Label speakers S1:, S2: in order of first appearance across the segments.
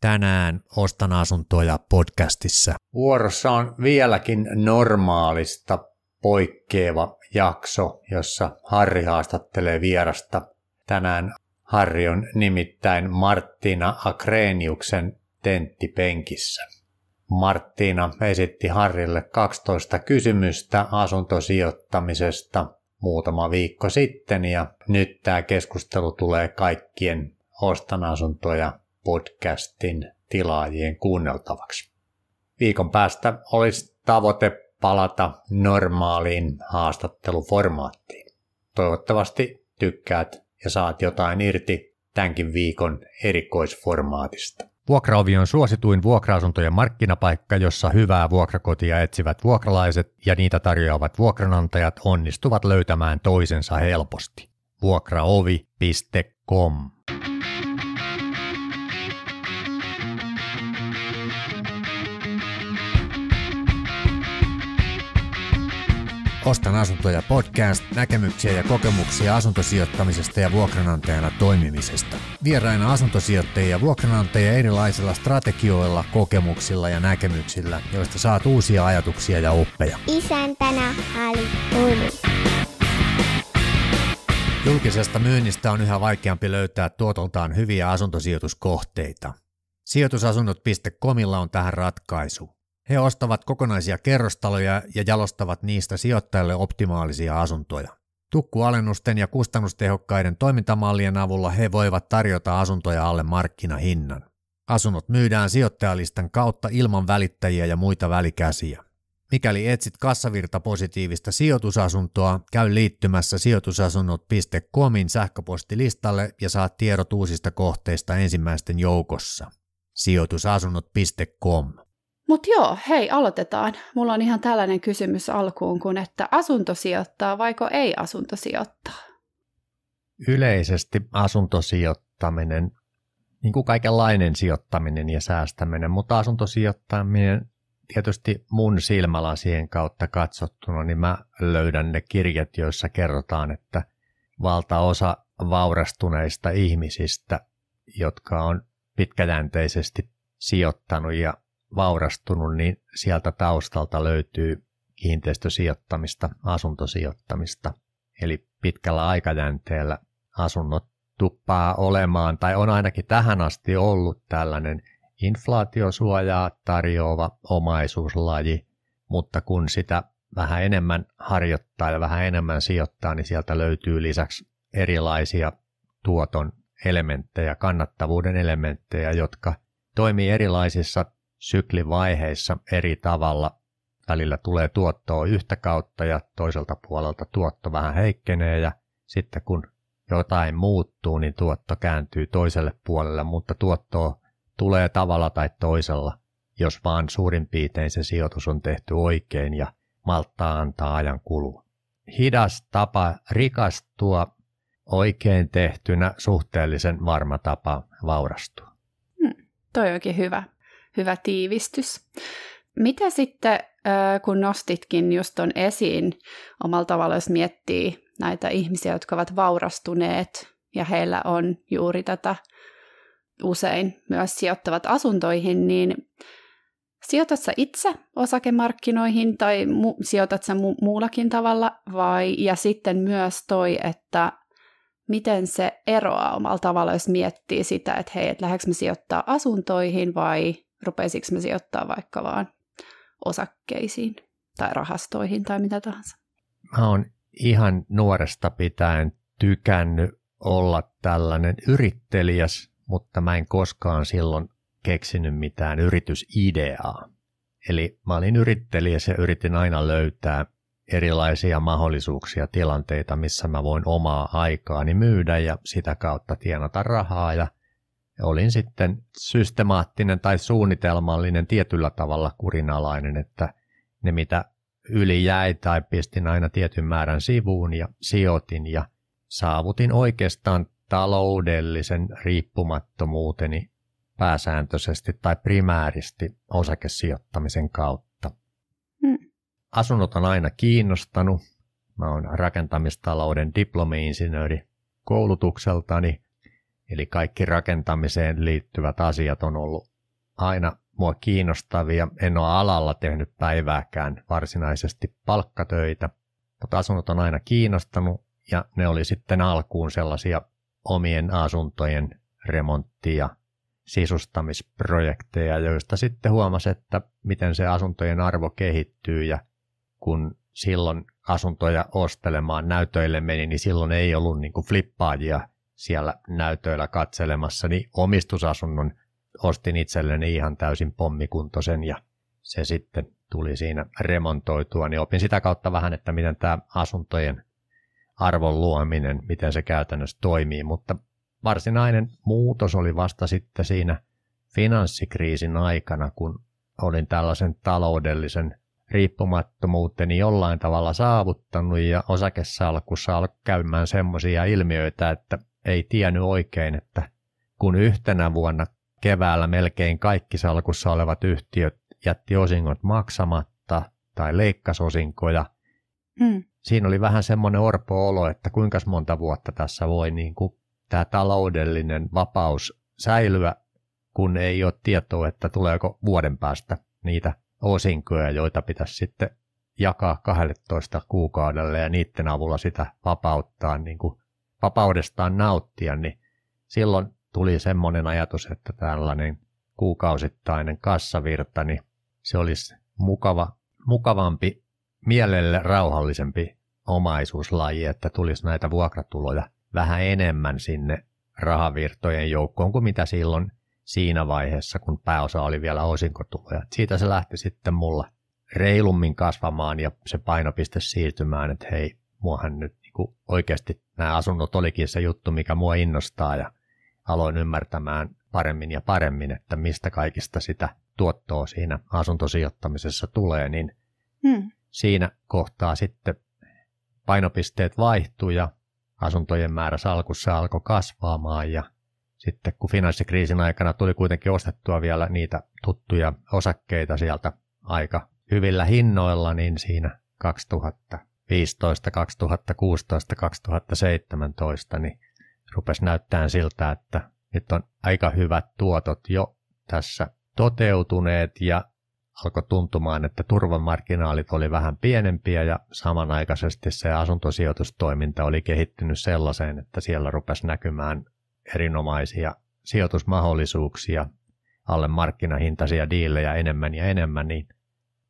S1: Tänään Ostan asuntoja podcastissa. Vuorossa on vieläkin normaalista poikkeava jakso, jossa Harri haastattelee vierasta. Tänään Harri on nimittäin Martina Akreniuksen tenttipenkissä. Martina esitti Harrille 12 kysymystä asuntosijoittamisesta muutama viikko sitten ja nyt tämä keskustelu tulee kaikkien Ostan asuntoja podcastin tilaajien kuunneltavaksi. Viikon päästä olisi tavoite palata normaaliin haastatteluformaattiin. Toivottavasti tykkäät ja saat jotain irti tämänkin viikon erikoisformaatista. Vuokraovi on suosituin vuokra-asuntojen markkinapaikka, jossa hyvää vuokrakotia etsivät vuokralaiset ja niitä tarjoavat vuokranantajat onnistuvat löytämään toisensa helposti. vuokraovi.com Ostan asuntoja podcast, näkemyksiä ja kokemuksia asuntosijoittamisesta ja vuokranantajana toimimisesta. Vieraina asuntosijoittajia ja vuokranantajia erilaisilla strategioilla, kokemuksilla ja näkemyksillä, joista saat uusia ajatuksia ja oppeja. Isäntänä Ali Uli. Julkisesta myynnistä on yhä vaikeampi löytää tuotoltaan hyviä asuntosijoituskohteita. Sijoitusasunnot.comilla on tähän ratkaisu. He ostavat kokonaisia kerrostaloja ja jalostavat niistä sijoittajille optimaalisia asuntoja. Tukkualennusten ja kustannustehokkaiden toimintamallien avulla he voivat tarjota asuntoja alle markkinahinnan. Asunnot myydään sijoittajalistan kautta ilman välittäjiä ja muita välikäsiä. Mikäli etsit kassavirta positiivista sijoitusasuntoa, käy liittymässä sijoitusasunnot.comin sähköpostilistalle ja saat tiedot uusista kohteista ensimmäisten joukossa. sijoitusasunnot.com
S2: mutta joo, hei, aloitetaan. Mulla on ihan tällainen kysymys alkuun kun että asuntosijoittaa vaiko ei asuntosijoittaa?
S1: Yleisesti asuntosijoittaminen, niin kuin kaikenlainen sijoittaminen ja säästäminen, mutta asuntosijoittaminen tietysti mun silmälasien kautta katsottuna, niin mä löydän ne kirjat, joissa kerrotaan, että valtaosa vaurastuneista ihmisistä, jotka on pitkäjänteisesti sijoittanut ja vaurastunut, niin sieltä taustalta löytyy kiinteistösijoittamista, asuntosijoittamista. Eli pitkällä aikajänteellä asunnot tuppaa olemaan, tai on ainakin tähän asti ollut tällainen inflaatiosuojaa tarjoava omaisuuslaji, mutta kun sitä vähän enemmän harjoittaa ja vähän enemmän sijoittaa, niin sieltä löytyy lisäksi erilaisia tuoton elementtejä, kannattavuuden elementtejä, jotka toimii erilaisissa syklivaiheissa eri tavalla. Välillä tulee tuottoa yhtä kautta ja toiselta puolelta tuotto vähän heikkenee ja sitten kun jotain muuttuu, niin tuotto kääntyy toiselle puolelle, mutta tuottoa tulee tavalla tai toisella, jos vaan suurin piirtein se sijoitus on tehty oikein ja malttaa antaa ajan kulua. Hidas tapa rikastua oikein tehtynä suhteellisen varma tapa vaurastua.
S2: Hmm, toi onkin hyvä hyvä tiivistys. Mitä sitten, kun nostitkin just tuon esiin omalla tavalla, jos miettii näitä ihmisiä, jotka ovat vaurastuneet ja heillä on juuri tätä usein myös sijoittavat asuntoihin, niin sijoitat sä itse osakemarkkinoihin tai mu- sijoitat sä mu- muullakin tavalla vai, ja sitten myös toi, että miten se eroaa omalla tavalla, jos miettii sitä, että hei, että mä sijoittaa asuntoihin vai rupeisiko me sijoittaa vaikka vaan osakkeisiin tai rahastoihin tai mitä tahansa.
S1: Mä oon ihan nuoresta pitäen tykännyt olla tällainen yrittelijäs, mutta mä en koskaan silloin keksinyt mitään yritysideaa. Eli mä olin yrittelijä ja yritin aina löytää erilaisia mahdollisuuksia, tilanteita, missä mä voin omaa aikaani myydä ja sitä kautta tienata rahaa ja olin sitten systemaattinen tai suunnitelmallinen tietyllä tavalla kurinalainen, että ne mitä yli jäi tai pistin aina tietyn määrän sivuun ja sijoitin ja saavutin oikeastaan taloudellisen riippumattomuuteni pääsääntöisesti tai primääristi osakesijoittamisen kautta. Hmm. Asunnot on aina kiinnostanut. Mä oon rakentamistalouden diplomi-insinööri koulutukseltani Eli kaikki rakentamiseen liittyvät asiat on ollut aina mua kiinnostavia. En ole alalla tehnyt päivääkään varsinaisesti palkkatöitä, mutta asunnot on aina kiinnostanut ja ne oli sitten alkuun sellaisia omien asuntojen remonttia sisustamisprojekteja, joista sitten huomasi, että miten se asuntojen arvo kehittyy ja kun silloin asuntoja ostelemaan näytöille meni, niin silloin ei ollut niin flippaajia, siellä näytöillä katselemassa, niin omistusasunnon ostin itselleni ihan täysin pommikuntoisen ja se sitten tuli siinä remontoitua, niin opin sitä kautta vähän, että miten tämä asuntojen arvon luominen, miten se käytännössä toimii, mutta varsinainen muutos oli vasta sitten siinä finanssikriisin aikana, kun olin tällaisen taloudellisen riippumattomuuteni jollain tavalla saavuttanut ja osakesalkussa alkoi käymään semmoisia ilmiöitä, että ei tiennyt oikein, että kun yhtenä vuonna keväällä melkein kaikki salkussa olevat yhtiöt jätti osingot maksamatta tai leikkasi osinkoja, hmm. siinä oli vähän semmoinen orpo-olo, että kuinka monta vuotta tässä voi niin kuin, tämä taloudellinen vapaus säilyä, kun ei ole tietoa, että tuleeko vuoden päästä niitä osinkoja, joita pitäisi sitten jakaa 12 kuukaudelle ja niiden avulla sitä vapauttaa niin kuin vapaudestaan nauttia, niin silloin tuli semmoinen ajatus, että tällainen kuukausittainen kassavirta, niin se olisi mukava, mukavampi, mielelle rauhallisempi omaisuuslaji, että tulisi näitä vuokratuloja vähän enemmän sinne rahavirtojen joukkoon kuin mitä silloin siinä vaiheessa, kun pääosa oli vielä osinkotuloja. Siitä se lähti sitten mulla reilummin kasvamaan ja se painopiste siirtymään, että hei, muahan nyt kun niinku oikeasti nämä asunnot olikin se juttu, mikä mua innostaa ja aloin ymmärtämään paremmin ja paremmin, että mistä kaikista sitä tuottoa siinä asuntosijoittamisessa tulee, niin hmm. siinä kohtaa sitten painopisteet vaihtui ja asuntojen määrä salkussa alkoi kasvaamaan ja sitten kun finanssikriisin aikana tuli kuitenkin ostettua vielä niitä tuttuja osakkeita sieltä aika hyvillä hinnoilla, niin siinä 2000 2015, 2016, 2017, niin rupesi näyttämään siltä, että nyt on aika hyvät tuotot jo tässä toteutuneet ja alkoi tuntumaan, että turvamarginaalit oli vähän pienempiä ja samanaikaisesti se asuntosijoitustoiminta oli kehittynyt sellaiseen, että siellä rupesi näkymään erinomaisia sijoitusmahdollisuuksia, alle markkinahintaisia diilejä enemmän ja enemmän, niin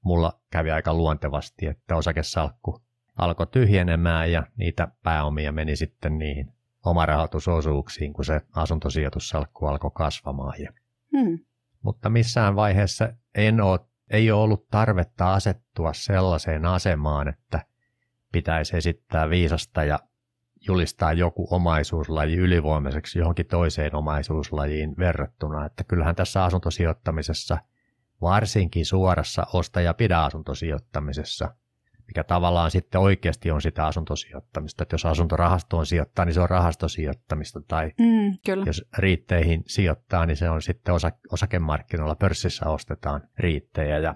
S1: mulla kävi aika luontevasti, että osakesalkku alkoi tyhjenemään ja niitä pääomia meni sitten niihin omarahoitusosuuksiin, kun se asuntosijoitussalkku alkoi kasvamaan. Ja. Hmm. Mutta missään vaiheessa en ole, ei ole ollut tarvetta asettua sellaiseen asemaan, että pitäisi esittää viisasta ja julistaa joku omaisuuslaji ylivoimaiseksi johonkin toiseen omaisuuslajiin verrattuna. Että kyllähän tässä asuntosijoittamisessa, varsinkin suorassa osta- ja pidä-asuntosijoittamisessa – mikä tavallaan sitten oikeasti on sitä asuntosijoittamista. Että jos asuntorahastoon sijoittaa, niin se on rahastosijoittamista, tai
S3: mm, kyllä. jos
S1: riitteihin sijoittaa, niin se on sitten osa, osakemarkkinoilla, pörssissä ostetaan riittejä, ja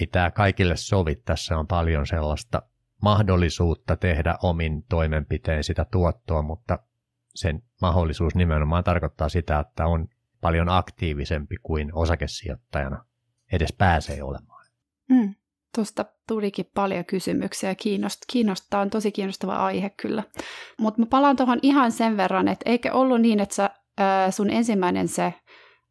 S1: ei tämä kaikille sovi. Tässä on paljon sellaista mahdollisuutta tehdä omin toimenpiteen sitä tuottoa, mutta sen mahdollisuus nimenomaan tarkoittaa sitä, että on paljon aktiivisempi kuin osakesijoittajana edes pääsee olemaan.
S2: Mm. Tuosta tulikin paljon kysymyksiä. Kiinnost, kiinnostaa, on tosi kiinnostava aihe kyllä. Mutta mä palaan tuohon ihan sen verran, että eikä ollut niin, että sä, ää, sun ensimmäinen se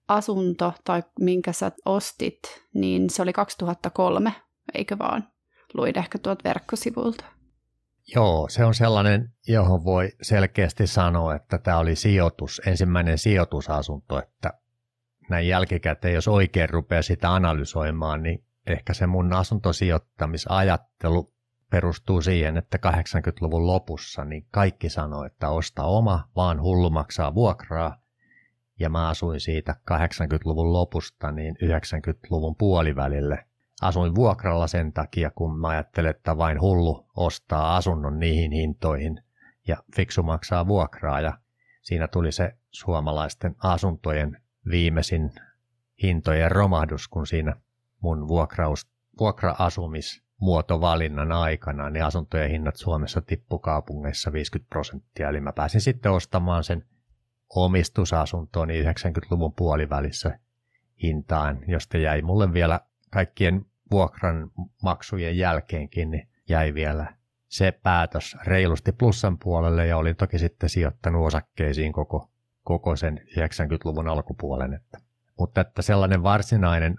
S2: asunto tai minkä sä ostit, niin se oli 2003, eikö vaan? Luin ehkä tuolta verkkosivulta.
S1: Joo, se on sellainen, johon voi selkeästi sanoa, että tämä oli sijoitus, ensimmäinen sijoitusasunto, että näin jälkikäteen, jos oikein rupeaa sitä analysoimaan, niin ehkä se mun asuntosijoittamisajattelu perustuu siihen, että 80-luvun lopussa niin kaikki sanoi, että osta oma, vaan hullu maksaa vuokraa. Ja mä asuin siitä 80-luvun lopusta niin 90-luvun puolivälille. Asuin vuokralla sen takia, kun mä ajattelin, että vain hullu ostaa asunnon niihin hintoihin ja fiksu maksaa vuokraa. Ja siinä tuli se suomalaisten asuntojen viimeisin hintojen romahdus, kun siinä mun vuokraus, vuokra-asumismuotovalinnan aikana, niin asuntojen hinnat Suomessa tippu kaupungeissa 50 prosenttia. Eli mä pääsin sitten ostamaan sen omistusasuntoon 90-luvun puolivälissä hintaan, josta jäi mulle vielä kaikkien vuokran maksujen jälkeenkin, niin jäi vielä se päätös reilusti plussan puolelle ja olin toki sitten sijoittanut osakkeisiin koko, koko sen 90-luvun alkupuolen. Että, mutta että sellainen varsinainen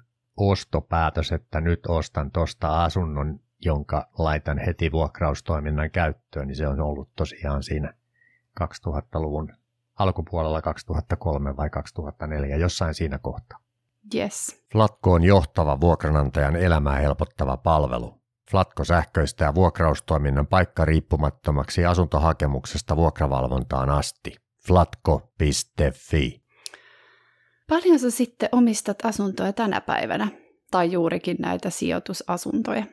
S1: ostopäätös, että nyt ostan tuosta asunnon, jonka laitan heti vuokraustoiminnan käyttöön, niin se on ollut tosiaan siinä 2000-luvun alkupuolella 2003 vai 2004, jossain siinä kohtaa. Yes. Flatko on johtava vuokranantajan elämää helpottava palvelu. Flatko sähköistää vuokraustoiminnan paikka riippumattomaksi asuntohakemuksesta vuokravalvontaan asti. flatko.fi
S2: Paljon sä sitten omistat asuntoja tänä päivänä? Tai juurikin näitä sijoitusasuntoja?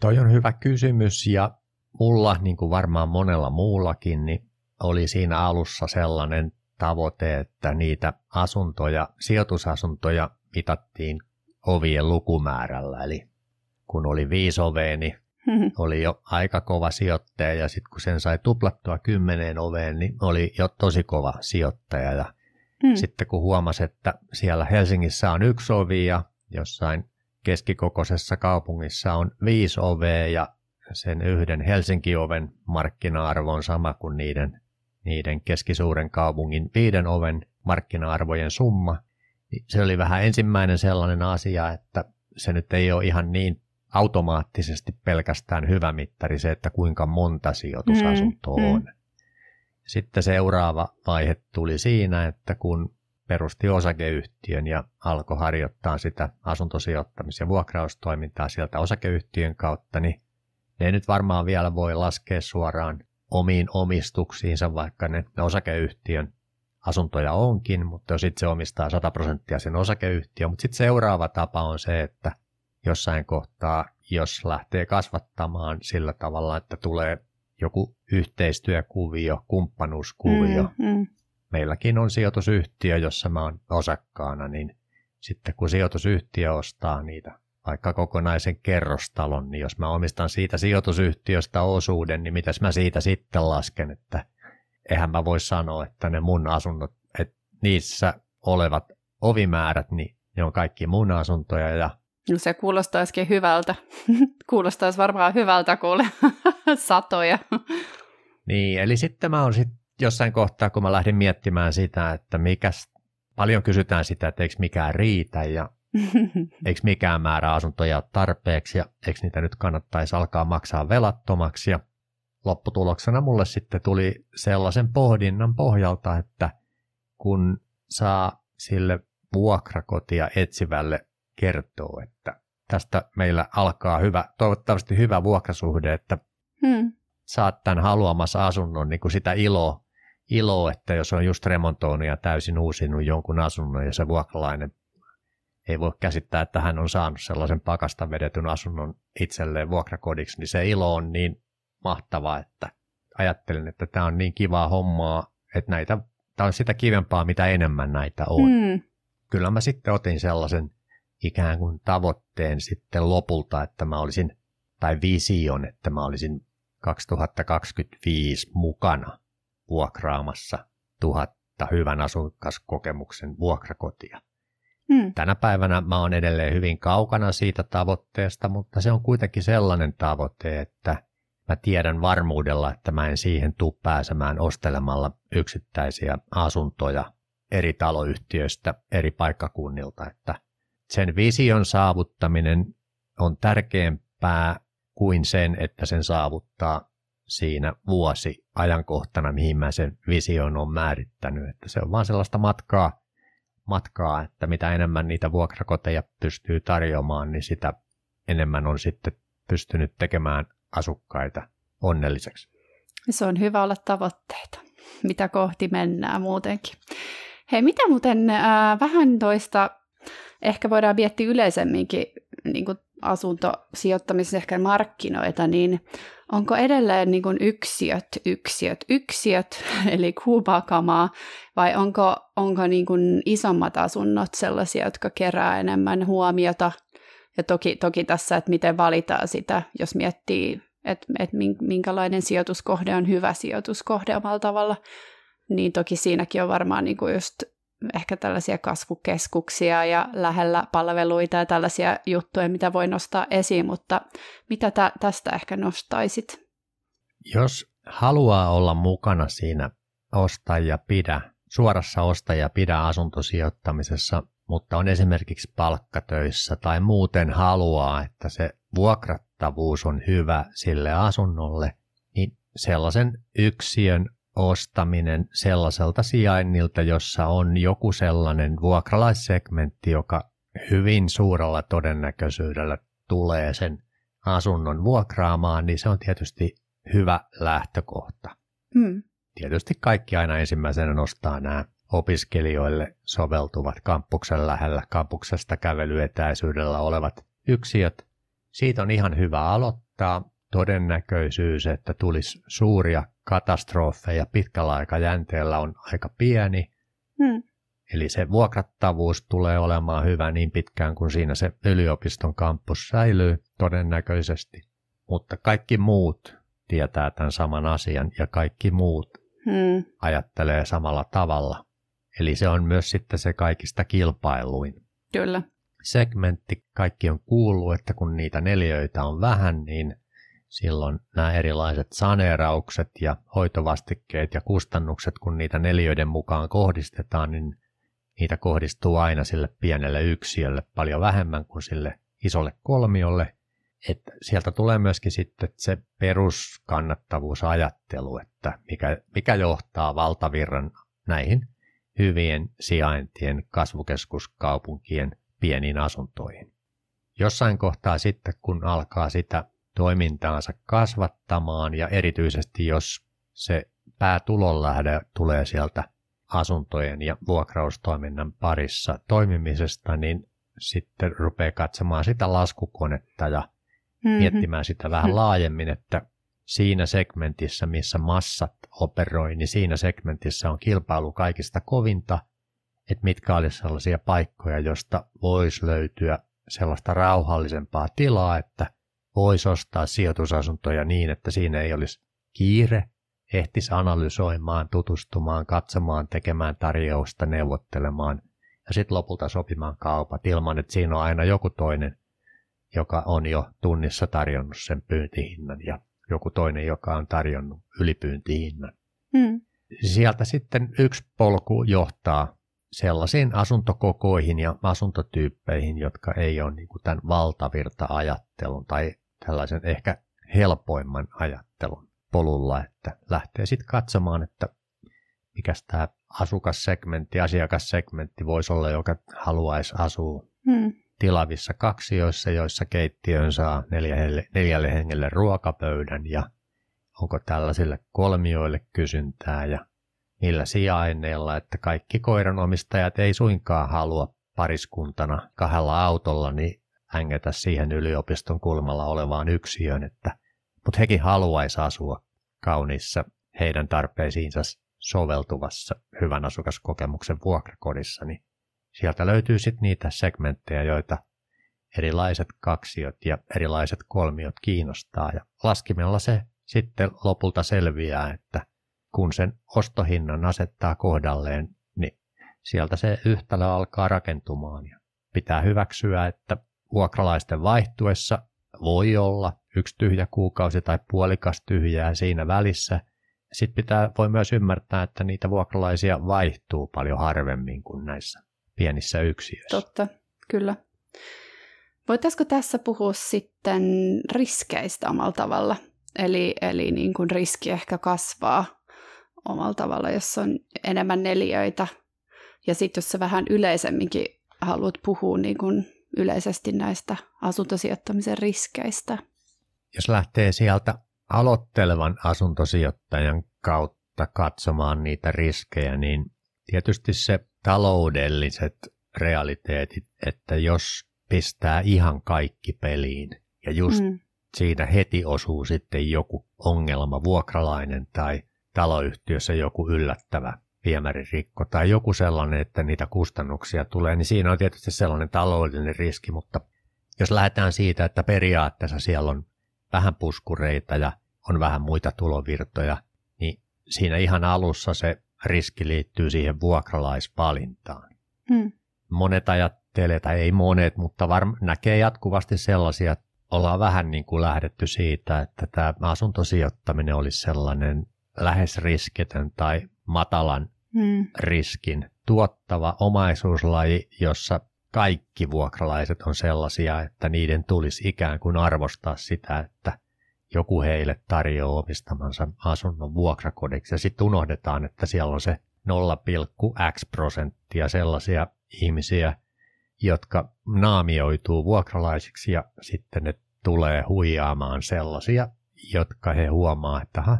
S1: Toi on hyvä kysymys ja mulla, niin kuin varmaan monella muullakin, niin oli siinä alussa sellainen tavoite, että niitä asuntoja, sijoitusasuntoja mitattiin ovien lukumäärällä. Eli kun oli viisi ovea, niin oli jo aika kova sijoittaja ja sitten kun sen sai tuplattua kymmeneen oveen, niin oli jo tosi kova sijoittaja. Ja Mm. Sitten kun huomasi, että siellä Helsingissä on yksi ovi ja jossain keskikokoisessa kaupungissa on viisi ovea ja sen yhden Helsinki-oven markkina-arvo on sama kuin niiden, niiden keskisuuren kaupungin viiden oven markkina-arvojen summa, niin se oli vähän ensimmäinen sellainen asia, että se nyt ei ole ihan niin automaattisesti pelkästään hyvä mittari se, että kuinka monta sijoitusasuntoa mm, on. Mm. Sitten seuraava vaihe tuli siinä, että kun perusti osakeyhtiön ja alkoi harjoittaa sitä asuntosijoittamis- ja vuokraustoimintaa sieltä osakeyhtiön kautta, niin ne nyt varmaan vielä voi laskea suoraan omiin omistuksiinsa, vaikka ne osakeyhtiön asuntoja onkin, mutta jos itse omistaa 100 prosenttia sen osakeyhtiön. Mutta sitten seuraava tapa on se, että jossain kohtaa, jos lähtee kasvattamaan sillä tavalla, että tulee joku yhteistyökuvio, kumppanuuskuvio. Mm, mm. Meilläkin on sijoitusyhtiö, jossa mä oon osakkaana, niin sitten kun sijoitusyhtiö ostaa niitä vaikka kokonaisen kerrostalon, niin jos mä omistan siitä sijoitusyhtiöstä osuuden, niin mitäs mä siitä sitten lasken, että eihän mä voi sanoa, että ne mun asunnot, että niissä olevat ovimäärät, niin ne on kaikki mun asuntoja ja
S2: No se kuulostaisikin hyvältä. Kuulostaisi varmaan hyvältä, kuule satoja.
S1: Niin, eli sitten mä oon sit jossain kohtaa, kun mä lähdin miettimään sitä, että mikäs, paljon kysytään sitä, että eikö mikään riitä ja eikö mikään määrä asuntoja ole tarpeeksi ja eikö niitä nyt kannattaisi alkaa maksaa velattomaksi. Ja lopputuloksena mulle sitten tuli sellaisen pohdinnan pohjalta, että kun saa sille vuokrakotia etsivälle kertoo, että tästä meillä alkaa hyvä, toivottavasti hyvä vuokrasuhde, että hmm. saat tämän haluamassa asunnon niin kuin sitä iloa, ilo, että jos on just remontoinut ja täysin uusinut jonkun asunnon ja se vuokralainen ei voi käsittää, että hän on saanut sellaisen pakasta vedetyn asunnon itselleen vuokrakodiksi, niin se ilo on niin mahtava, että ajattelin, että tämä on niin kivaa hommaa, että näitä, tämä on sitä kivempaa, mitä enemmän näitä on. Mm. Kyllä mä sitten otin sellaisen ikään kuin tavoitteen sitten lopulta, että mä olisin, tai vision, että mä olisin 2025 mukana vuokraamassa tuhatta hyvän asukaskokemuksen vuokrakotia. Mm. Tänä päivänä mä oon edelleen hyvin kaukana siitä tavoitteesta, mutta se on kuitenkin sellainen tavoite, että mä tiedän varmuudella, että mä en siihen tuu pääsemään ostelemalla yksittäisiä asuntoja eri taloyhtiöistä, eri paikkakunnilta, että sen vision saavuttaminen on tärkeämpää kuin sen, että sen saavuttaa siinä vuosi ajankohtana, mihin mä sen vision on määrittänyt. Että se on vaan sellaista matkaa, matkaa, että mitä enemmän niitä vuokrakoteja pystyy tarjoamaan, niin sitä enemmän on sitten pystynyt tekemään asukkaita onnelliseksi.
S2: Se on hyvä olla tavoitteita, mitä kohti mennään muutenkin. Hei, mitä muuten äh, vähän toista ehkä voidaan miettiä yleisemminkin niin kuin ehkä markkinoita, niin onko edelleen niin kuin yksiöt, yksiöt, yksiöt, eli kuupakamaa, vai onko, onko niin kuin isommat asunnot sellaisia, jotka kerää enemmän huomiota? Ja toki, toki tässä, että miten valitaan sitä, jos miettii, että, että minkälainen sijoituskohde on hyvä sijoituskohde omalla tavalla, niin toki siinäkin on varmaan niin kuin just ehkä tällaisia kasvukeskuksia ja lähellä palveluita ja tällaisia juttuja, mitä voi nostaa esiin, mutta mitä tästä ehkä nostaisit?
S1: Jos haluaa olla mukana siinä osta ja pidä, suorassa osta ja pidä asuntosijoittamisessa, mutta on esimerkiksi palkkatöissä tai muuten haluaa, että se vuokrattavuus on hyvä sille asunnolle, niin sellaisen yksiön ostaminen sellaiselta sijainnilta, jossa on joku sellainen vuokralaissegmentti, joka hyvin suurella todennäköisyydellä tulee sen asunnon vuokraamaan, niin se on tietysti hyvä lähtökohta. Mm. Tietysti kaikki aina ensimmäisenä nostaa nämä opiskelijoille soveltuvat kampuksen lähellä kampuksesta kävelyetäisyydellä olevat yksiöt. Siitä on ihan hyvä aloittaa todennäköisyys, että tulisi suuria katastrofeja pitkällä aikajänteellä on aika pieni. Hmm. Eli se vuokrattavuus tulee olemaan hyvä niin pitkään kuin siinä se yliopiston kampus säilyy todennäköisesti. Mutta kaikki muut tietää tämän saman asian ja kaikki muut hmm. ajattelee samalla tavalla. Eli se on myös sitten se kaikista kilpailuin. Kyllä. Segmentti, kaikki on kuullut, että kun niitä neljöitä on vähän, niin silloin nämä erilaiset saneeraukset ja hoitovastikkeet ja kustannukset, kun niitä neljöiden mukaan kohdistetaan, niin niitä kohdistuu aina sille pienelle yksiölle paljon vähemmän kuin sille isolle kolmiolle. Että sieltä tulee myöskin sitten se peruskannattavuusajattelu, että mikä, mikä johtaa valtavirran näihin hyvien sijaintien kasvukeskuskaupunkien pieniin asuntoihin. Jossain kohtaa sitten, kun alkaa sitä toimintaansa kasvattamaan ja erityisesti jos se päätulonlähde tulee sieltä asuntojen ja vuokraustoiminnan parissa toimimisesta, niin sitten rupeaa katsomaan sitä laskukonetta ja
S3: mm-hmm. miettimään
S1: sitä vähän mm-hmm. laajemmin, että siinä segmentissä, missä massat operoi, niin siinä segmentissä on kilpailu kaikista kovinta, että mitkä olisi sellaisia paikkoja, josta voisi löytyä sellaista rauhallisempaa tilaa, että voisi ostaa sijoitusasuntoja niin, että siinä ei olisi kiire, ehtis analysoimaan, tutustumaan, katsomaan, tekemään tarjousta, neuvottelemaan ja sitten lopulta sopimaan kaupat ilman, että siinä on aina joku toinen, joka on jo tunnissa tarjonnut sen pyyntihinnan ja joku toinen, joka on tarjonnut ylipyyntihinnan. Hmm. Sieltä sitten yksi polku johtaa sellaisiin asuntokokoihin ja asuntotyyppeihin, jotka ei ole niin kuin tämän valtavirta-ajattelun tai tällaisen ehkä helpoimman ajattelun polulla, että lähtee sitten katsomaan, että mikä tämä asukassegmentti, asiakassegmentti voisi olla, joka haluaisi asua hmm. tilavissa kaksioissa, joissa keittiön saa neljälle, neljälle hengelle ruokapöydän ja onko tällaisille kolmioille kysyntää ja millä sijainneella, että kaikki koiranomistajat ei suinkaan halua pariskuntana kahdella autolla niin hängetä siihen yliopiston kulmalla olevaan yksiöön, että, mutta hekin haluaisi asua kauniissa heidän tarpeisiinsa soveltuvassa hyvän asukaskokemuksen vuokrakodissa, niin sieltä löytyy sitten niitä segmenttejä, joita erilaiset kaksiot ja erilaiset kolmiot kiinnostaa. Ja laskimella se sitten lopulta selviää, että kun sen ostohinnan asettaa kohdalleen, niin sieltä se yhtälö alkaa rakentumaan. Ja pitää hyväksyä, että vuokralaisten vaihtuessa voi olla yksi tyhjä kuukausi tai puolikas tyhjää siinä välissä. Sitten pitää, voi myös ymmärtää, että niitä vuokralaisia vaihtuu paljon harvemmin kuin näissä pienissä yksiöissä. Totta,
S2: kyllä. Voitaisiko tässä puhua sitten riskeistä omalla tavalla? Eli, eli niin kuin riski ehkä kasvaa omalla tavalla, jos on enemmän neliöitä. Ja sitten jos sä vähän yleisemminkin haluat puhua niin kun yleisesti näistä asuntosijoittamisen riskeistä.
S1: Jos lähtee sieltä aloittelevan asuntosijoittajan kautta katsomaan niitä riskejä, niin tietysti se taloudelliset realiteetit, että jos pistää ihan kaikki peliin ja just mm. siinä heti osuu sitten joku ongelma, vuokralainen tai taloyhtiössä joku yllättävä viemäririkko tai joku sellainen, että niitä kustannuksia tulee, niin siinä on tietysti sellainen taloudellinen riski, mutta jos lähdetään siitä, että periaatteessa siellä on vähän puskureita ja on vähän muita tulovirtoja, niin siinä ihan alussa se riski liittyy siihen vuokralaispalintaan. Mm. Monet ajattelee, tai ei monet, mutta varm- näkee jatkuvasti sellaisia, että ollaan vähän niin kuin lähdetty siitä, että tämä asuntosijoittaminen olisi sellainen lähes riskitön tai matalan mm. riskin tuottava omaisuuslaji, jossa kaikki vuokralaiset on sellaisia, että niiden tulisi ikään kuin arvostaa sitä, että joku heille tarjoaa omistamansa asunnon vuokrakodiksi. Ja sitten unohdetaan, että siellä on se 0,x prosenttia sellaisia ihmisiä, jotka naamioituu vuokralaisiksi ja sitten ne tulee huijaamaan sellaisia, jotka he huomaa, että ha,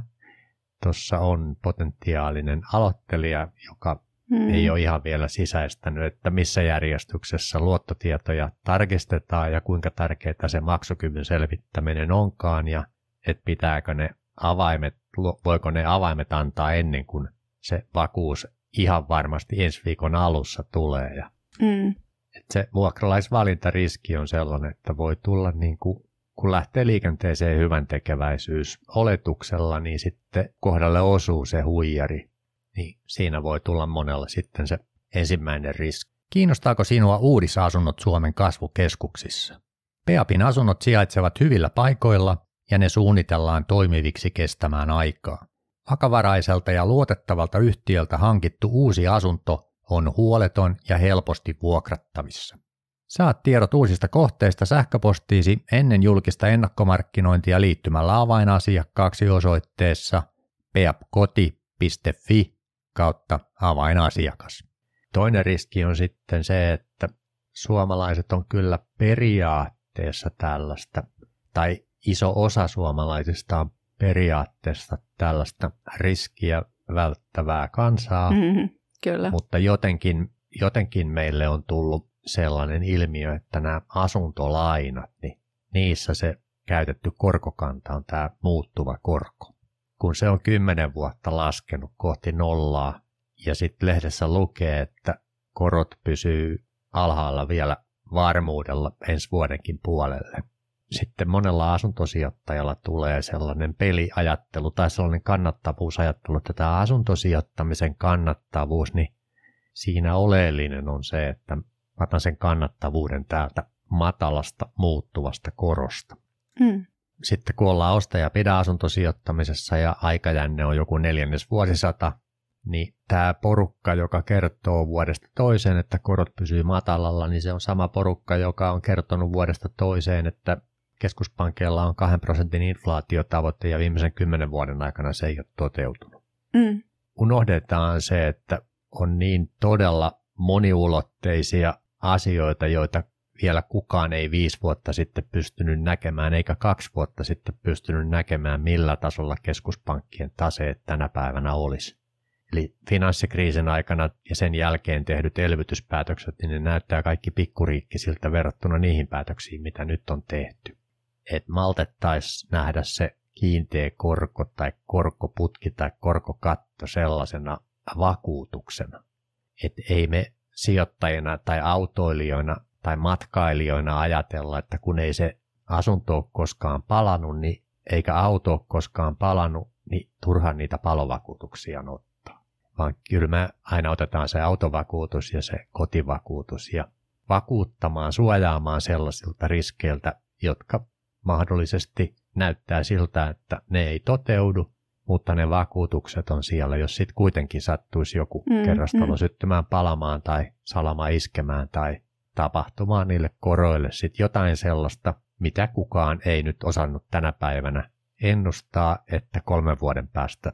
S1: tuossa on potentiaalinen aloittelija, joka hmm. ei ole ihan vielä sisäistänyt, että missä järjestyksessä luottotietoja tarkistetaan ja kuinka tärkeää se maksukyvyn selvittäminen onkaan ja että pitääkö ne avaimet, voiko ne avaimet antaa ennen kuin se vakuus ihan varmasti ensi viikon alussa tulee. Ja, hmm. että se vuokralaisvalintariski on sellainen, että voi tulla niin kuin kun lähtee liikenteeseen hyvän tekeväisyys oletuksella, niin sitten kohdalle osuu se huijari, niin siinä voi tulla monella sitten se ensimmäinen riski. Kiinnostaako sinua uudisasunnot Suomen kasvukeskuksissa? Peapin asunnot sijaitsevat hyvillä paikoilla ja ne suunnitellaan toimiviksi kestämään aikaa. Vakavaraiselta ja luotettavalta yhtiöltä hankittu uusi asunto on huoleton ja helposti vuokrattavissa. Saat tiedot uusista kohteista sähköpostiisi ennen julkista ennakkomarkkinointia liittymällä avainasiakkaaksi osoitteessa peapkoti.fi kautta avainasiakas. Toinen riski on sitten se, että suomalaiset on kyllä periaatteessa tällaista, tai iso osa suomalaisista on periaatteessa tällaista riskiä välttävää kansaa, mm-hmm, kyllä. mutta jotenkin, jotenkin meille on tullut sellainen ilmiö, että nämä asuntolainat, niin niissä se käytetty korkokanta on tämä muuttuva korko. Kun se on kymmenen vuotta laskenut kohti nollaa ja sitten lehdessä lukee, että korot pysyy alhaalla vielä varmuudella ensi vuodenkin puolelle. Sitten monella asuntosijoittajalla tulee sellainen peliajattelu tai sellainen kannattavuusajattelu, että tämä asuntosijoittamisen kannattavuus, niin siinä oleellinen on se, että Mä otan sen kannattavuuden täältä matalasta muuttuvasta korosta. Mm. Sitten kun ollaan ostaja pidä asuntosijoittamisessa ja aikajänne on joku neljännes vuosisata, niin tämä porukka, joka kertoo vuodesta toiseen, että korot pysyy matalalla, niin se on sama porukka, joka on kertonut vuodesta toiseen, että keskuspankkeilla on 2 prosentin inflaatiotavoite ja viimeisen kymmenen vuoden aikana se ei ole toteutunut. Mm. Unohdetaan se, että on niin todella moniulotteisia asioita, joita vielä kukaan ei viisi vuotta sitten pystynyt näkemään, eikä kaksi vuotta sitten pystynyt näkemään, millä tasolla keskuspankkien taseet tänä päivänä olisi. Eli finanssikriisin aikana ja sen jälkeen tehdyt elvytyspäätökset, niin ne näyttää kaikki pikkuriikkisiltä verrattuna niihin päätöksiin, mitä nyt on tehty. Et maltettaisiin nähdä se kiinteä korko tai korkoputki tai korkokatto sellaisena vakuutuksena. Et ei me sijoittajina tai autoilijoina tai matkailijoina ajatella, että kun ei se asunto ole koskaan palannut, niin eikä auto ole koskaan palannut, niin turhan niitä palovakuutuksia on ottaa. Vaan kyllä me aina otetaan se autovakuutus ja se kotivakuutus ja vakuuttamaan, suojaamaan sellaisilta riskeiltä, jotka mahdollisesti näyttää siltä, että ne ei toteudu mutta ne vakuutukset on siellä, jos sitten kuitenkin sattuisi joku mm, kerrostalo mm. syttymään palamaan tai salama iskemään tai tapahtumaan niille koroille sitten jotain sellaista, mitä kukaan ei nyt osannut tänä päivänä ennustaa, että kolmen vuoden päästä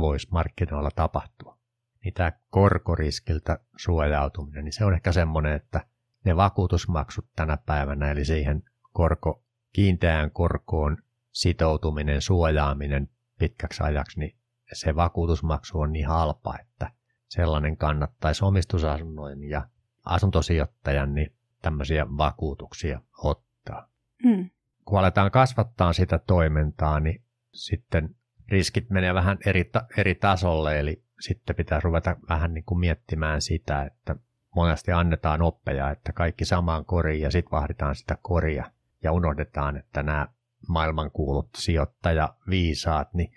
S1: voisi markkinoilla tapahtua. Niin tämä korkoriskiltä suojautuminen, niin se on ehkä semmoinen, että ne vakuutusmaksut tänä päivänä, eli siihen korko, kiinteään korkoon sitoutuminen, suojaaminen pitkäksi ajaksi, niin se vakuutusmaksu on niin halpa, että sellainen kannattaisi omistusasunnoin ja asuntosijoittajan niin tämmöisiä vakuutuksia ottaa. Mm. Kun aletaan kasvattaa sitä toimintaa, niin sitten riskit menee vähän eri, ta- eri tasolle, eli sitten pitää ruveta vähän niin kuin miettimään sitä, että monesti annetaan oppeja, että kaikki samaan koriin ja sitten vahditaan sitä koria ja unohdetaan, että nämä maailmankuulut sijoittaja viisaat, niin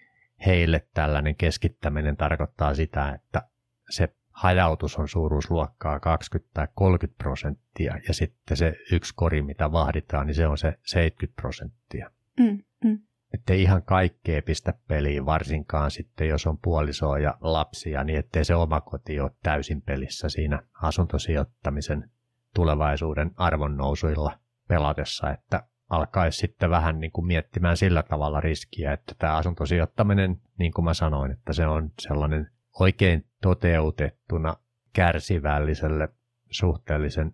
S1: heille tällainen keskittäminen tarkoittaa sitä, että se hajautus on suuruusluokkaa 20 tai 30 prosenttia ja sitten se yksi kori, mitä vahditaan, niin se on se 70 prosenttia. Mm, mm. Että ihan kaikkea pistä peliin, varsinkaan sitten jos on puolisoa ja lapsia, niin ettei se oma koti ole täysin pelissä siinä asuntosijoittamisen tulevaisuuden arvonnousuilla pelatessa, että alkaisi sitten vähän niin kuin miettimään sillä tavalla riskiä, että tämä asuntosijoittaminen, niin kuin mä sanoin, että se on sellainen oikein toteutettuna kärsivälliselle suhteellisen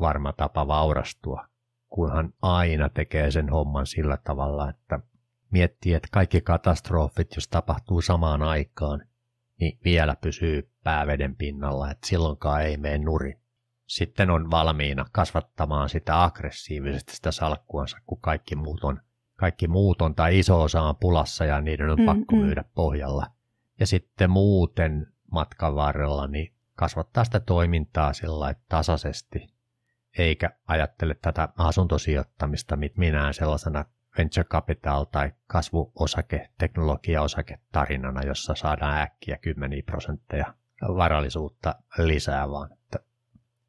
S1: varma tapa vaurastua, kunhan aina tekee sen homman sillä tavalla, että miettii, että kaikki katastrofit, jos tapahtuu samaan aikaan, niin vielä pysyy pääveden pinnalla, että silloinkaan ei mene nurin sitten on valmiina kasvattamaan sitä aggressiivisesti sitä salkkuansa, kun kaikki muut on, kaikki muut on tai iso osa on pulassa ja niiden on mm, pakko mm. myydä pohjalla. Ja sitten muuten matkan varrella niin kasvattaa sitä toimintaa sillä tasaisesti, eikä ajattele tätä asuntosijoittamista minä sellaisena venture capital tai kasvuosake, teknologiaosake tarinana, jossa saadaan äkkiä kymmeniä prosentteja varallisuutta lisää, vaan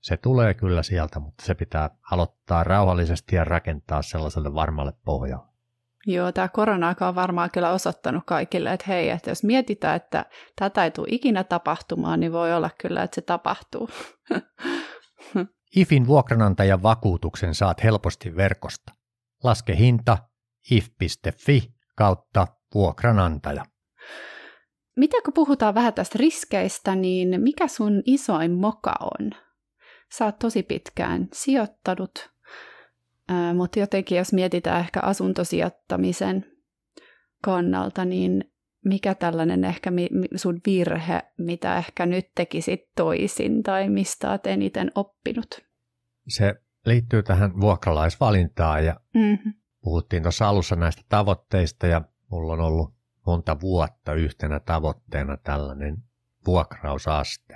S1: se tulee kyllä sieltä, mutta se pitää aloittaa rauhallisesti ja rakentaa sellaiselle varmalle pohjalle.
S2: Joo, tämä korona on varmaan kyllä osoittanut kaikille, että hei, että jos mietitään, että tätä ei tule ikinä tapahtumaan, niin voi olla kyllä, että se tapahtuu.
S1: IFin vuokranantajan vakuutuksen saat helposti verkosta. Laske hinta if.fi kautta vuokranantaja.
S2: Mitä kun puhutaan vähän tästä riskeistä, niin mikä sun isoin moka on? sä oot tosi pitkään sijoittanut, mutta jotenkin jos mietitään ehkä asuntosijoittamisen kannalta, niin mikä tällainen ehkä sun virhe, mitä ehkä nyt tekisit toisin tai mistä olet eniten oppinut?
S1: Se liittyy tähän vuokralaisvalintaan ja mm-hmm. puhuttiin tuossa alussa näistä tavoitteista ja mulla on ollut monta vuotta yhtenä tavoitteena tällainen vuokrausaste.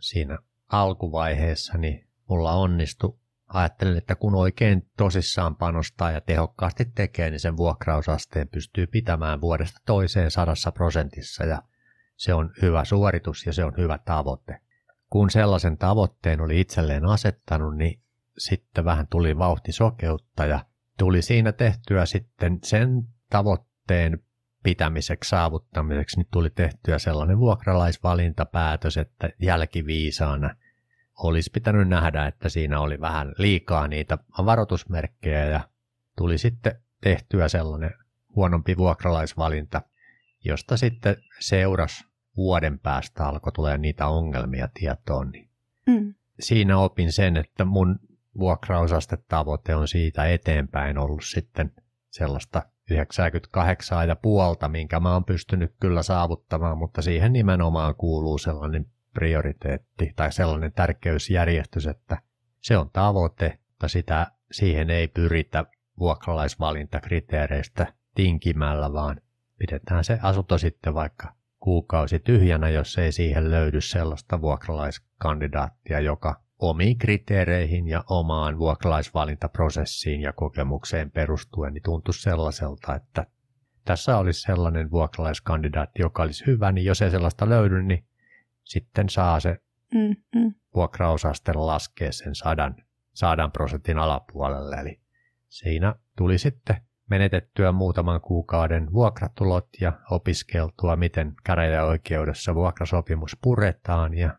S1: Siinä alkuvaiheessa niin mulla onnistui. Ajattelin, että kun oikein tosissaan panostaa ja tehokkaasti tekee, niin sen vuokrausasteen pystyy pitämään vuodesta toiseen sadassa prosentissa ja se on hyvä suoritus ja se on hyvä tavoite. Kun sellaisen tavoitteen oli itselleen asettanut, niin sitten vähän tuli vauhti sokeutta ja tuli siinä tehtyä sitten sen tavoitteen pitämiseksi, saavuttamiseksi, niin tuli tehtyä sellainen vuokralaisvalintapäätös, että jälkiviisaana olisi pitänyt nähdä, että siinä oli vähän liikaa niitä varoitusmerkkejä ja tuli sitten tehtyä sellainen huonompi vuokralaisvalinta, josta sitten seuras vuoden päästä alkoi tulla niitä ongelmia tietoon. Niin mm. Siinä opin sen, että mun vuokrausastetavoite on siitä eteenpäin ollut sitten sellaista 98 ja puolta, minkä mä oon pystynyt kyllä saavuttamaan, mutta siihen nimenomaan kuuluu sellainen prioriteetti tai sellainen tärkeysjärjestys, että se on tavoite, mutta sitä, siihen ei pyritä vuokralaisvalintakriteereistä tinkimällä, vaan pidetään se asunto sitten vaikka kuukausi tyhjänä, jos ei siihen löydy sellaista vuokralaiskandidaattia, joka omiin kriteereihin ja omaan vuokralaisvalintaprosessiin ja kokemukseen perustuen, niin tuntui sellaiselta, että tässä olisi sellainen vuokralaiskandidaatti, joka olisi hyvä, niin jos ei sellaista löydy, niin sitten saa se
S3: Mm-mm.
S1: vuokrausaste laskea sen sadan, sadan prosentin alapuolelle. Eli siinä tuli sitten menetettyä muutaman kuukauden vuokratulot ja opiskeltua, miten käräjäoikeudessa vuokrasopimus puretaan ja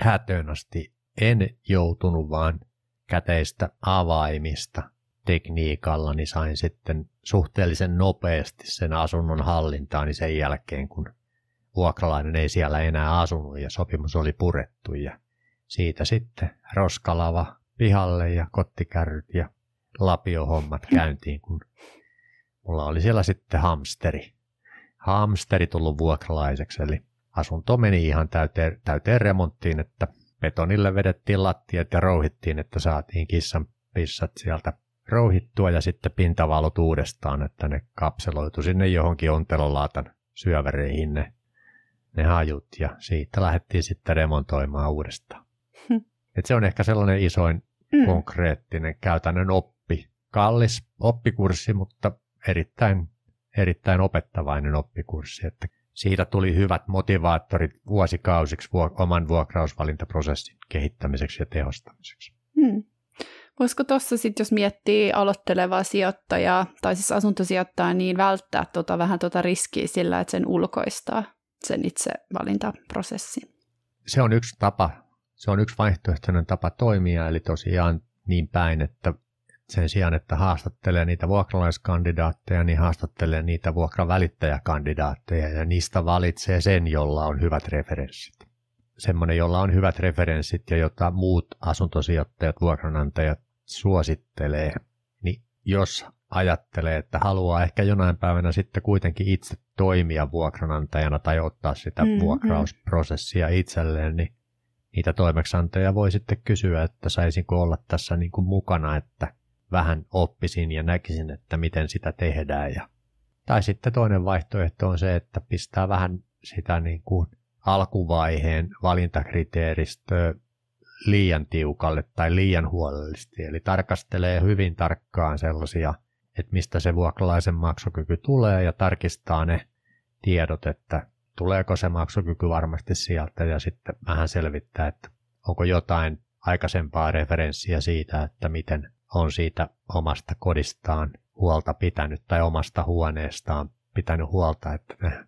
S1: hätöön asti en joutunut vaan käteistä avaimista tekniikalla, niin sain sitten suhteellisen nopeasti sen asunnon niin sen jälkeen, kun vuokralainen ei siellä enää asunut ja sopimus oli purettu ja siitä sitten roskalava pihalle ja kottikärryt ja lapiohommat käyntiin, kun mulla oli siellä sitten hamsteri. Hamsteri tullut vuokralaiseksi, eli asunto meni ihan täyteen, täyteen remonttiin, että betonille vedettiin lattiat ja rouhittiin, että saatiin kissan pissat sieltä rouhittua ja sitten pintavalot uudestaan, että ne kapseloitu sinne johonkin ontelolaatan syövereihin ne, ne hajut ja siitä lähdettiin sitten remontoimaan uudestaan. Hm. Et se on ehkä sellainen isoin mm. konkreettinen käytännön oppi. Kallis oppikurssi, mutta erittäin, erittäin opettavainen oppikurssi, että siitä tuli hyvät motivaattorit vuosikausiksi oman vuokrausvalintaprosessin kehittämiseksi ja tehostamiseksi.
S2: Hmm. Voisiko tuossa sitten, jos miettii aloittelevaa sijoittajaa tai siis asuntosijoittajaa, niin välttää tota, vähän tuota riskiä sillä, että sen ulkoistaa sen itse valintaprosessin?
S1: Se on yksi tapa, se on yksi vaihtoehtoinen tapa toimia, eli tosiaan niin päin, että sen sijaan, että haastattelee niitä vuokralaiskandidaatteja, niin haastattelee niitä vuokravälittäjäkandidaatteja ja niistä valitsee sen, jolla on hyvät referenssit. Semmoinen, jolla on hyvät referenssit ja jota muut asuntosijoittajat, vuokranantajat suosittelee, niin jos ajattelee, että haluaa ehkä jonain päivänä sitten kuitenkin itse toimia vuokranantajana tai ottaa sitä mm-hmm. vuokrausprosessia itselleen, niin niitä toimeksiantoja voi sitten kysyä, että saisinko olla tässä niin kuin mukana, että vähän oppisin ja näkisin, että miten sitä tehdään. Ja, tai sitten toinen vaihtoehto on se, että pistää vähän sitä niin kuin alkuvaiheen valintakriteeristöä liian tiukalle tai liian huolellisesti. Eli tarkastelee hyvin tarkkaan sellaisia, että mistä se vuokralaisen maksukyky tulee ja tarkistaa ne tiedot, että tuleeko se maksukyky varmasti sieltä ja sitten vähän selvittää, että onko jotain aikaisempaa referenssiä siitä, että miten on siitä omasta kodistaan huolta pitänyt tai omasta huoneestaan pitänyt huolta. Että ne,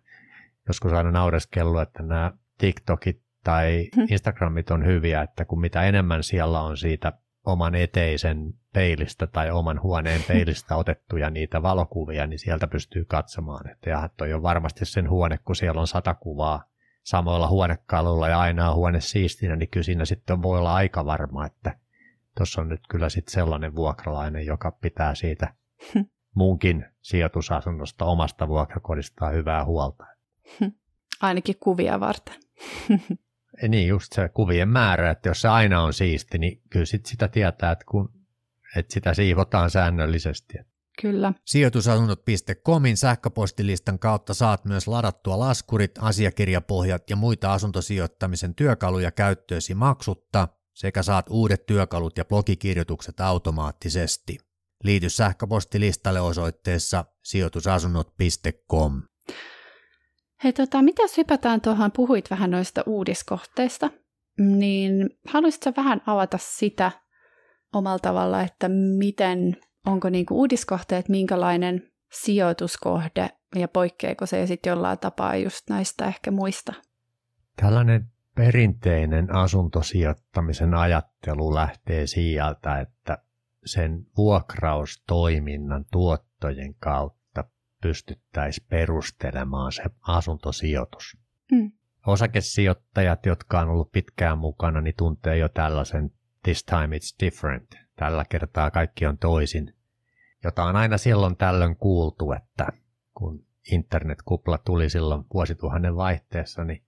S1: joskus aina naureskellu, että nämä TikTokit tai hmm. Instagramit on hyviä, että kun mitä enemmän siellä on siitä oman eteisen peilistä tai oman huoneen peilistä otettuja niitä valokuvia, niin sieltä pystyy katsomaan, että jaha, toi on varmasti sen huone, kun siellä on sata kuvaa samoilla huonekaluilla ja aina on huone siistinä, niin kyllä siinä sitten voi olla aika varma, että tuossa on nyt kyllä sitten sellainen vuokralainen, joka pitää siitä Muunkin hm. sijoitusasunnosta omasta vuokrakodistaan hyvää huolta.
S2: Hm. Ainakin kuvia varten.
S1: E, niin, just se kuvien määrä, että jos se aina on siisti, niin kyllä sit sitä tietää, että, kun, että sitä siivotaan säännöllisesti. Kyllä. Sijoitusasunnot.comin sähköpostilistan kautta saat myös ladattua laskurit, asiakirjapohjat ja muita asuntosijoittamisen työkaluja käyttöösi maksutta – sekä saat uudet työkalut ja blogikirjoitukset automaattisesti. Liity sähköpostilistalle osoitteessa sijoitusasunnot.com.
S2: Hei, tota, mitä hypätään tuohon, puhuit vähän noista uudiskohteista, niin haluaisitko vähän avata sitä omalla tavalla, että miten, onko niinku uudiskohteet minkälainen sijoituskohde ja poikkeako se sitten jollain tapaa just näistä ehkä muista?
S1: Tällainen perinteinen asuntosijoittamisen ajattelu lähtee sieltä, että sen vuokraustoiminnan tuottojen kautta pystyttäisiin perustelemaan se asuntosijoitus. Mm. Osakesijoittajat, jotka on ollut pitkään mukana, niin tuntee jo tällaisen this time it's different. Tällä kertaa kaikki on toisin, jota on aina silloin tällöin kuultu, että kun internetkupla tuli silloin vuosituhannen vaihteessa, niin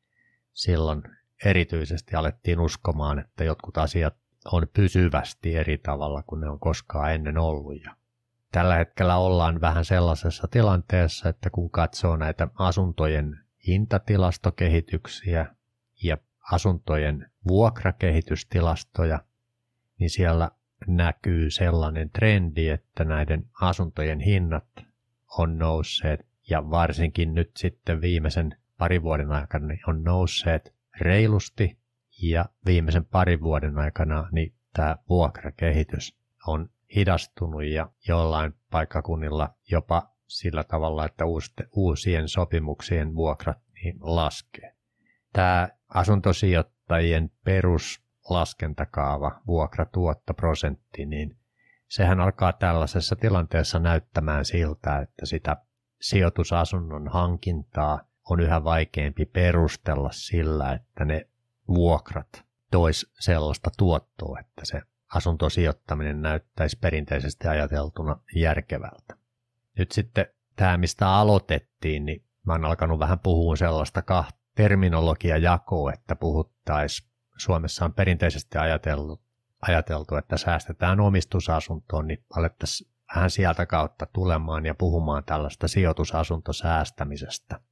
S1: silloin erityisesti alettiin uskomaan, että jotkut asiat on pysyvästi eri tavalla kuin ne on koskaan ennen ollut. Ja tällä hetkellä ollaan vähän sellaisessa tilanteessa, että kun katsoo näitä asuntojen hintatilastokehityksiä ja asuntojen vuokrakehitystilastoja, niin siellä näkyy sellainen trendi, että näiden asuntojen hinnat on nousseet ja varsinkin nyt sitten viimeisen parin vuoden aikana niin on nousseet reilusti ja viimeisen parin vuoden aikana niin tämä vuokrakehitys on hidastunut ja jollain paikkakunnilla jopa sillä tavalla, että uusien sopimuksien vuokrat niin laskee. Tämä asuntosijoittajien peruslaskentakaava vuokratuottoprosentti, niin sehän alkaa tällaisessa tilanteessa näyttämään siltä, että sitä sijoitusasunnon hankintaa – on yhä vaikeampi perustella sillä, että ne vuokrat tois sellaista tuottoa, että se asuntosijoittaminen näyttäisi perinteisesti ajateltuna järkevältä. Nyt sitten tämä, mistä aloitettiin, niin mä oon alkanut vähän puhua sellaista kahta terminologiajakoa, että puhuttaisiin, Suomessa on perinteisesti ajateltu, ajateltu, että säästetään omistusasuntoon, niin alettaisiin vähän sieltä kautta tulemaan ja puhumaan tällaista sijoitusasuntosäästämisestä –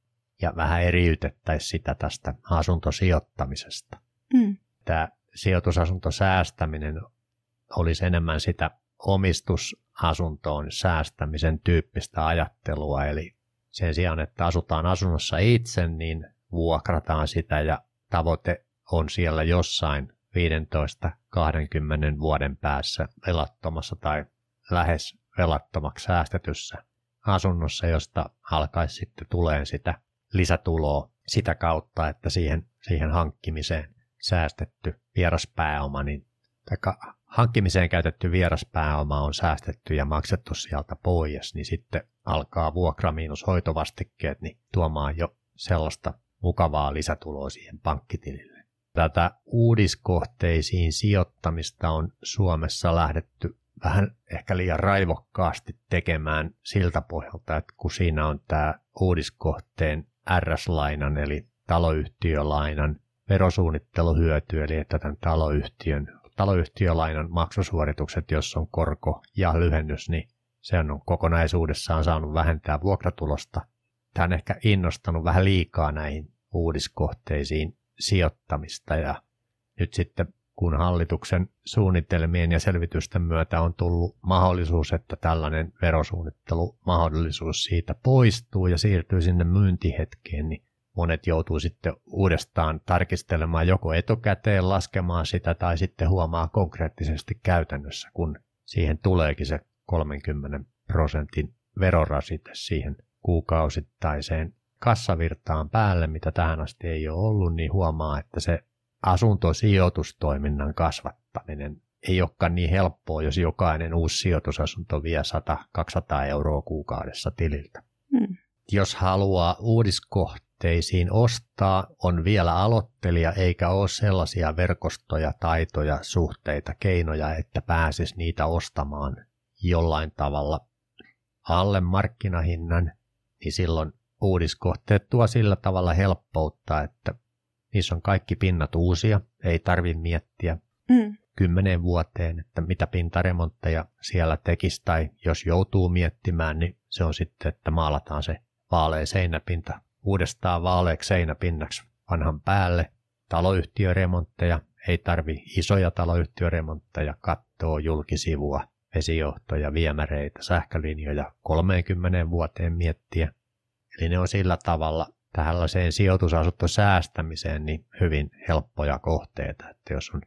S1: ja vähän eriytettäisiin sitä tästä asuntosijoittamisesta. Mm. Tämä sijoitusasuntosäästäminen olisi enemmän sitä omistusasuntoon säästämisen tyyppistä ajattelua, eli sen sijaan, että asutaan asunnossa itse, niin vuokrataan sitä ja tavoite on siellä jossain 15-20 vuoden päässä velattomassa tai lähes velattomaksi säästetyssä asunnossa, josta alkaisi sitten tuleen sitä lisätuloa sitä kautta, että siihen, siihen hankkimiseen säästetty vieraspääoma, niin, taikka, hankkimiseen käytetty vieraspääoma on säästetty ja maksettu sieltä pois, niin sitten alkaa vuokra miinus hoitovastikkeet niin tuomaan jo sellaista mukavaa lisätuloa siihen pankkitilille. Tätä uudiskohteisiin sijoittamista on Suomessa lähdetty vähän ehkä liian raivokkaasti tekemään siltä pohjalta, että kun siinä on tämä uudiskohteen RS-lainan eli taloyhtiölainan verosuunnitteluhyöty, eli että tämän taloyhtiön, taloyhtiölainan maksusuoritukset, jos on korko ja lyhennys, niin se on kokonaisuudessaan saanut vähentää vuokratulosta. Tämä on ehkä innostanut vähän liikaa näihin uudiskohteisiin sijoittamista ja nyt sitten kun hallituksen suunnitelmien ja selvitysten myötä on tullut mahdollisuus, että tällainen verosuunnittelu mahdollisuus siitä poistuu ja siirtyy sinne myyntihetkeen, niin monet joutuu sitten uudestaan tarkistelemaan joko etukäteen laskemaan sitä tai sitten huomaa konkreettisesti käytännössä, kun siihen tuleekin se 30 prosentin verorasite siihen kuukausittaiseen kassavirtaan päälle, mitä tähän asti ei ole ollut, niin huomaa, että se asuntosijoitustoiminnan kasvattaminen ei olekaan niin helppoa, jos jokainen uusi sijoitusasunto vie 100-200 euroa kuukaudessa tililtä. Hmm. Jos haluaa uudiskohteisiin ostaa, on vielä aloittelija eikä ole sellaisia verkostoja, taitoja, suhteita, keinoja, että pääsisi niitä ostamaan jollain tavalla alle markkinahinnan, niin silloin uudiskohteet tuo sillä tavalla helppoutta, että Niissä on kaikki pinnat uusia, ei tarvi miettiä mm. vuoteen, että mitä pintaremontteja siellä tekisi, tai jos joutuu miettimään, niin se on sitten, että maalataan se vaalea seinäpinta uudestaan vaaleaksi seinäpinnaksi vanhan päälle. Taloyhtiöremontteja, ei tarvi isoja taloyhtiöremontteja, kattoa, julkisivua, vesijohtoja, viemäreitä, sähkölinjoja 30 vuoteen miettiä. Eli ne on sillä tavalla tällaiseen sijoitusasuntosäästämiseen niin hyvin helppoja kohteita, että jos on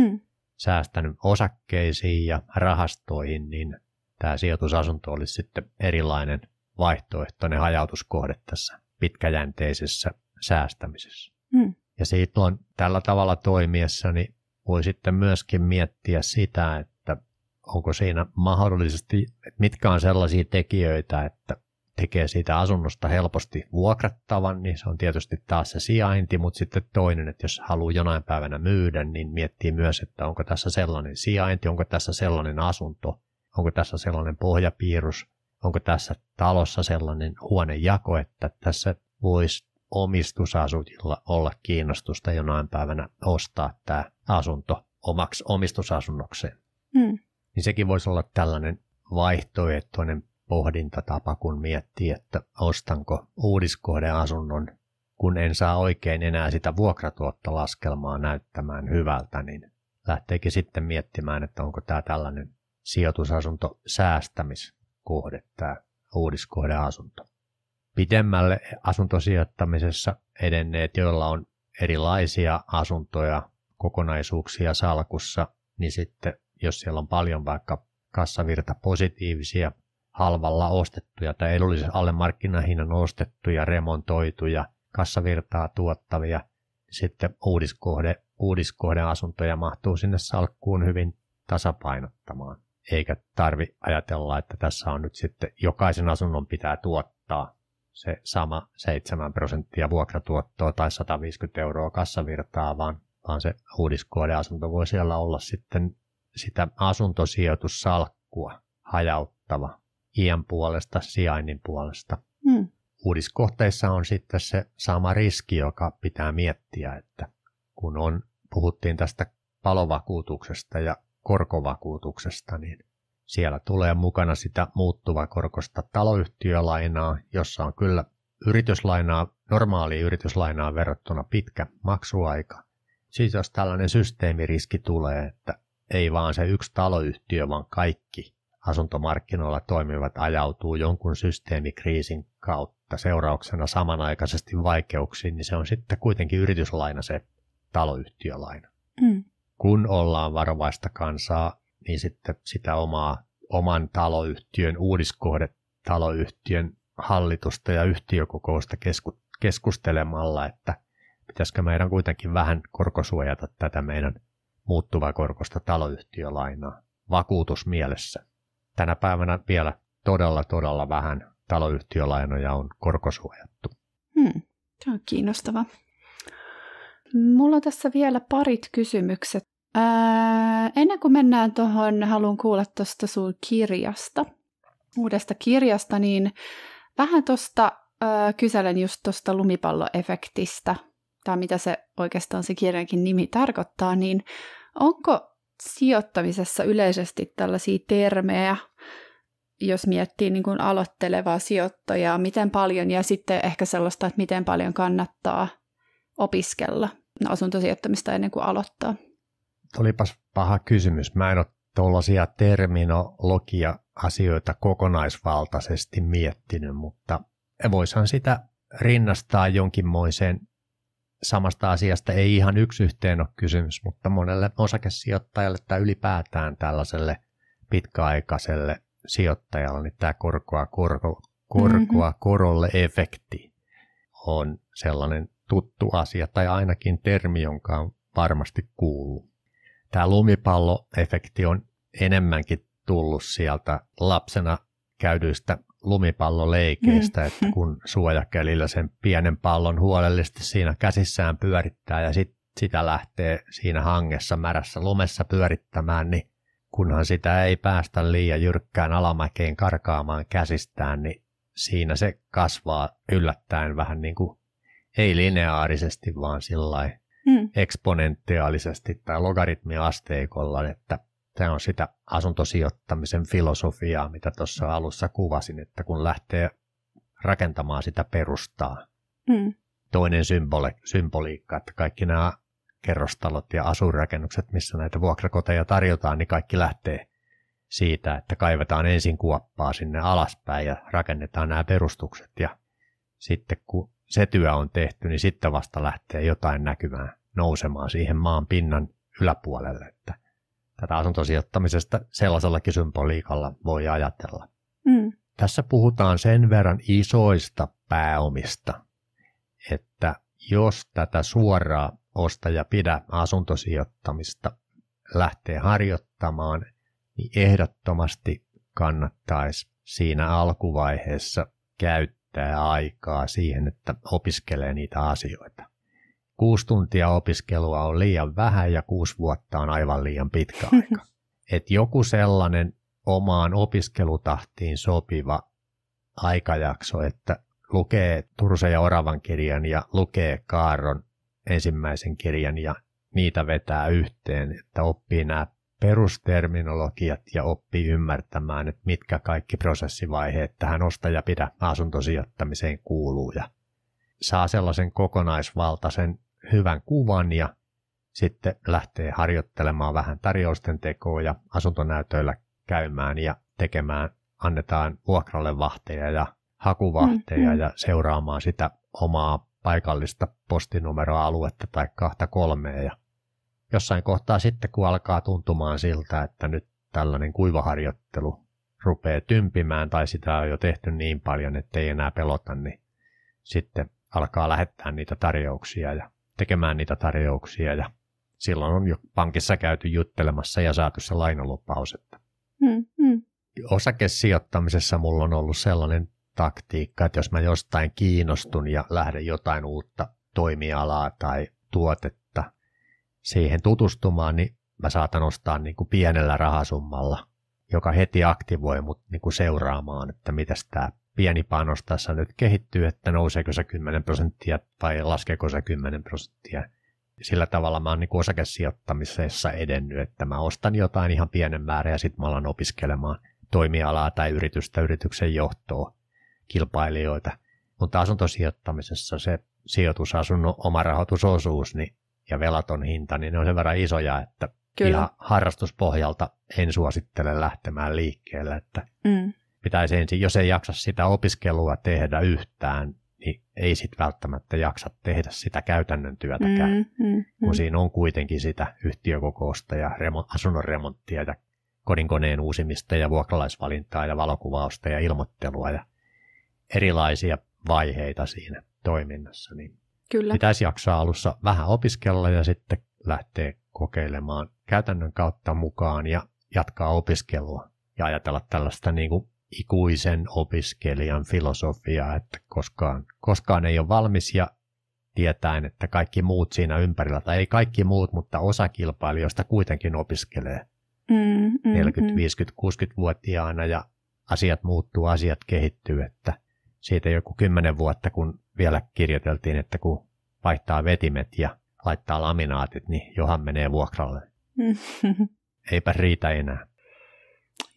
S1: hmm. säästänyt osakkeisiin ja rahastoihin, niin tämä sijoitusasunto olisi sitten erilainen vaihtoehtoinen hajautuskohde tässä pitkäjänteisessä säästämisessä. Hmm. Ja silloin tällä tavalla toimiessa niin voi sitten myöskin miettiä sitä, että onko siinä mahdollisesti, että mitkä on sellaisia tekijöitä, että tekee siitä asunnosta helposti vuokrattavan, niin se on tietysti taas se sijainti, mutta sitten toinen, että jos haluaa jonain päivänä myydä, niin miettii myös, että onko tässä sellainen sijainti, onko tässä sellainen asunto, onko tässä sellainen pohjapiirus, onko tässä talossa sellainen huonejako, että tässä voisi omistusasujilla olla kiinnostusta jonain päivänä ostaa tämä asunto omaksi omistusasunnokseen. Mm. Niin sekin voisi olla tällainen vaihtoehtoinen pohdintatapa, kun miettii, että ostanko uudiskohden asunnon, kun en saa oikein enää sitä vuokratuottolaskelmaa näyttämään hyvältä, niin lähteekin sitten miettimään, että onko tämä tällainen sijoitusasunto säästämiskohde, tämä uudiskohdeasunto? asunto. Pidemmälle asuntosijoittamisessa edenneet, joilla on erilaisia asuntoja, kokonaisuuksia salkussa, niin sitten jos siellä on paljon vaikka kassavirta positiivisia halvalla ostettuja tai edullisen alle markkinahinnan ostettuja, remontoituja, kassavirtaa tuottavia. Sitten uudiskohde, uudiskohdeasuntoja mahtuu sinne salkkuun hyvin tasapainottamaan. Eikä tarvi ajatella, että tässä on nyt sitten jokaisen asunnon pitää tuottaa se sama 7 prosenttia vuokratuottoa tai 150 euroa kassavirtaa, vaan, vaan se uudiskohdeasunto voi siellä olla sitten sitä asuntosijoitussalkkua hajauttava iän puolesta, sijainnin puolesta. Mm. Uudiskohteissa on sitten se sama riski, joka pitää miettiä, että kun on, puhuttiin tästä palovakuutuksesta ja korkovakuutuksesta, niin siellä tulee mukana sitä muuttuvaa korkosta taloyhtiölainaa, jossa on kyllä yrityslainaa, normaali yrityslainaa verrattuna pitkä maksuaika. Siis jos tällainen systeemiriski tulee, että ei vaan se yksi taloyhtiö, vaan kaikki asuntomarkkinoilla toimivat ajautuu jonkun systeemikriisin kautta seurauksena samanaikaisesti vaikeuksiin, niin se on sitten kuitenkin yrityslaina se taloyhtiölaina. Mm. Kun ollaan varovaista kansaa, niin sitten sitä omaa, oman taloyhtiön uudiskohde taloyhtiön hallitusta ja yhtiökokousta kesku, keskustelemalla, että pitäisikö meidän kuitenkin vähän korkosuojata tätä meidän muuttuvaa korkosta taloyhtiölainaa vakuutusmielessä tänä päivänä vielä todella, todella vähän taloyhtiölainoja on korkosuojattu.
S2: Hmm. Tämä on kiinnostava. Mulla on tässä vielä parit kysymykset. Ää, ennen kuin mennään tuohon, haluan kuulla tuosta sun kirjasta, uudesta kirjasta, niin vähän tuosta kyselen just tuosta lumipalloefektistä, tai mitä se oikeastaan se kirjankin nimi tarkoittaa, niin onko sijoittamisessa yleisesti tällaisia termejä, jos miettii niin kuin aloittelevaa sijoittajaa, miten paljon ja sitten ehkä sellaista, että miten paljon kannattaa opiskella no, asuntosijoittamista ennen kuin aloittaa.
S1: Olipas paha kysymys. Mä en ole tuollaisia terminologia-asioita kokonaisvaltaisesti miettinyt, mutta voisihan sitä rinnastaa jonkinmoiseen samasta asiasta ei ihan yksi yhteen ole kysymys, mutta monelle osakesijoittajalle tai ylipäätään tällaiselle pitkäaikaiselle sijoittajalle niin tämä korkoa, korko, korkoa mm-hmm. korolle efekti on sellainen tuttu asia tai ainakin termi, jonka on varmasti kuullut. Tämä lumipalloefekti on enemmänkin tullut sieltä lapsena käydyistä lumipalloleikeistä, mm. että kun suojakelillä sen pienen pallon huolellisesti siinä käsissään pyörittää ja sit sitä lähtee siinä hangessa märässä lumessa pyörittämään, niin kunhan sitä ei päästä liian jyrkkään alamäkeen karkaamaan käsistään, niin siinä se kasvaa yllättäen vähän niin kuin ei lineaarisesti, vaan sillä mm. eksponentiaalisesti tai logaritmiasteikolla, että Tämä on sitä asuntosijoittamisen filosofiaa, mitä tuossa alussa kuvasin, että kun lähtee rakentamaan sitä perustaa. Mm. Toinen symboli, symboliikka, että kaikki nämä kerrostalot ja asuinrakennukset, missä näitä vuokrakoteja tarjotaan, niin kaikki lähtee siitä, että kaivetaan ensin kuoppaa sinne alaspäin ja rakennetaan nämä perustukset. Ja sitten kun se työ on tehty, niin sitten vasta lähtee jotain näkymään nousemaan siihen maan pinnan yläpuolelle. Että tätä asuntosijoittamisesta sellaisellakin symboliikalla voi ajatella. Mm. Tässä puhutaan sen verran isoista pääomista, että jos tätä suoraa osta ja pidä asuntosijoittamista lähtee harjoittamaan, niin ehdottomasti kannattaisi siinä alkuvaiheessa käyttää aikaa siihen, että opiskelee niitä asioita kuusi tuntia opiskelua on liian vähän ja kuusi vuotta on aivan liian pitkä aika. Et joku sellainen omaan opiskelutahtiin sopiva aikajakso, että lukee Turse ja Oravan kirjan ja lukee Kaaron ensimmäisen kirjan ja niitä vetää yhteen, että oppii nämä perusterminologiat ja oppii ymmärtämään, että mitkä kaikki prosessivaiheet tähän osta ja pidä asuntosijoittamiseen kuuluu ja saa sellaisen kokonaisvaltaisen hyvän kuvan ja sitten lähtee harjoittelemaan vähän tarjousten tekoa ja asuntonäytöillä käymään ja tekemään, annetaan vuokralle vahteja ja hakuvahteja mm, mm. ja seuraamaan sitä omaa paikallista postinumeroa aluetta tai kahta kolmea ja jossain kohtaa sitten, kun alkaa tuntumaan siltä, että nyt tällainen kuivaharjoittelu rupeaa tympimään tai sitä on jo tehty niin paljon, että ei enää pelota, niin sitten alkaa lähettää niitä tarjouksia ja tekemään niitä tarjouksia ja silloin on jo pankissa käyty juttelemassa ja saatu se lainalupaus. Että
S3: mm, mm.
S1: Osakesijoittamisessa mulla on ollut sellainen taktiikka, että jos mä jostain kiinnostun ja lähden jotain uutta toimialaa tai tuotetta siihen tutustumaan, niin mä saatan ostaa niin kuin pienellä rahasummalla, joka heti aktivoi mut niin kuin seuraamaan, että mitä tämä pieni panos tässä nyt kehittyy, että nouseeko se 10 prosenttia tai laskeeko se 10 prosenttia. Sillä tavalla mä oon niin osakesijoittamisessa edennyt, että mä ostan jotain ihan pienen määrän ja sitten mä alan opiskelemaan toimialaa tai yritystä, yrityksen johtoa, kilpailijoita. Mutta asuntosijoittamisessa se sijoitusasunnon oma rahoitusosuus niin, ja velaton hinta, niin ne on sen verran isoja, että Kyllä. ihan harrastuspohjalta en suosittele lähtemään liikkeelle, että mm pitäisi ensin, jos ei jaksa sitä opiskelua tehdä yhtään, niin ei sitten välttämättä jaksa tehdä sitä käytännön työtäkään, mm, mm, mm, kun siinä on kuitenkin sitä yhtiökokousta ja remont, asunnon remonttia ja kodinkoneen uusimista ja vuokralaisvalintaa ja valokuvausta ja ilmoittelua ja erilaisia vaiheita siinä toiminnassa. Niin Kyllä. Pitäisi jaksaa alussa vähän opiskella ja sitten lähteä kokeilemaan käytännön kautta mukaan ja jatkaa opiskelua ja ajatella tällaista niin kuin ikuisen opiskelijan filosofiaa, että koskaan, koskaan ei ole valmis ja tietäen, että kaikki muut siinä ympärillä, tai ei kaikki muut, mutta osa kilpailijoista kuitenkin opiskelee
S3: mm, mm, 40, mm.
S1: 50, 60-vuotiaana ja asiat muuttuu, asiat kehittyy, että siitä joku kymmenen vuotta, kun vielä kirjoiteltiin, että kun vaihtaa vetimet ja laittaa laminaatit, niin johan menee vuokralle. Mm. Eipä riitä enää.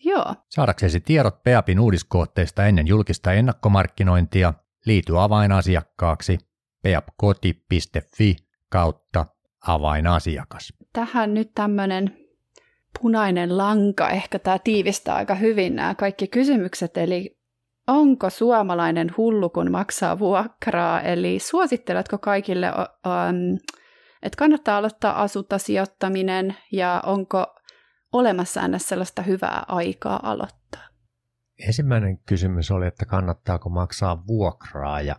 S1: Joo. Saadaksesi tiedot PEAPin uudiskohteista ennen julkista ennakkomarkkinointia, liity avainasiakkaaksi peapkoti.fi kautta avainasiakas.
S2: Tähän nyt tämmöinen punainen lanka, ehkä tämä tiivistää aika hyvin nämä kaikki kysymykset, eli onko suomalainen hullu, kun maksaa vuokraa, eli suositteletko kaikille, mm, että kannattaa aloittaa asuntasijoittaminen ja onko olemassa aina sellaista hyvää aikaa
S1: aloittaa. Ensimmäinen kysymys oli, että kannattaako maksaa vuokraa ja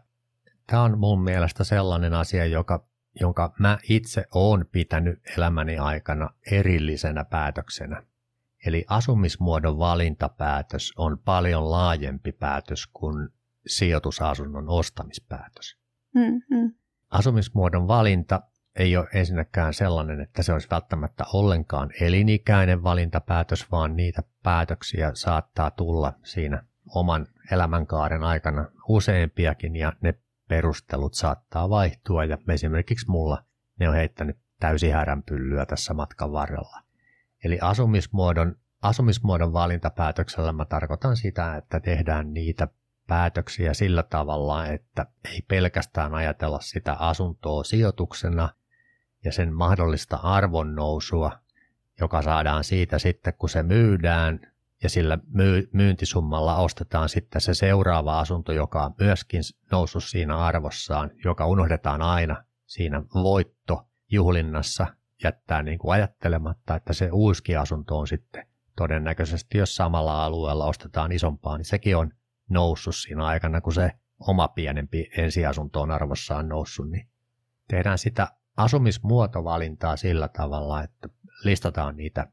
S1: tämä on mun mielestä sellainen asia, joka, jonka mä itse olen pitänyt elämäni aikana erillisenä päätöksenä. Eli asumismuodon valintapäätös on paljon laajempi päätös kuin sijoitusasunnon ostamispäätös. Mm-hmm. Asumismuodon valinta ei ole ensinnäkään sellainen, että se olisi välttämättä ollenkaan elinikäinen valintapäätös, vaan niitä päätöksiä saattaa tulla siinä oman elämänkaaren aikana useampiakin ja ne perustelut saattaa vaihtua ja esimerkiksi mulla ne on heittänyt täysi häränpyllyä tässä matkan varrella. Eli asumismuodon, asumismuodon valintapäätöksellä mä tarkoitan sitä, että tehdään niitä päätöksiä sillä tavalla, että ei pelkästään ajatella sitä asuntoa sijoituksena, ja sen mahdollista arvon nousua, joka saadaan siitä sitten, kun se myydään ja sillä myy- myyntisummalla ostetaan sitten se seuraava asunto, joka on myöskin noussut siinä arvossaan, joka unohdetaan aina siinä voitto juhlinnassa jättää niin kuin ajattelematta, että se uusi asunto on sitten todennäköisesti, jos samalla alueella ostetaan isompaa, niin sekin on noussut siinä aikana, kun se oma pienempi ensiasunto on arvossaan noussut, niin tehdään sitä asumismuotovalintaa sillä tavalla, että listataan niitä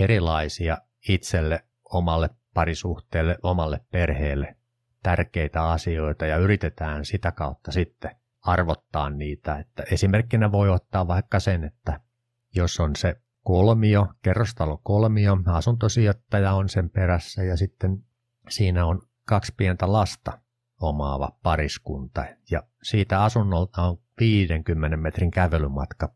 S1: erilaisia itselle, omalle parisuhteelle, omalle perheelle tärkeitä asioita ja yritetään sitä kautta sitten arvottaa niitä. Että esimerkkinä voi ottaa vaikka sen, että jos on se kolmio, kerrostalo kolmio, asuntosijoittaja on sen perässä ja sitten siinä on kaksi pientä lasta, omaava pariskunta ja siitä asunnolta on 50 metrin kävelymatka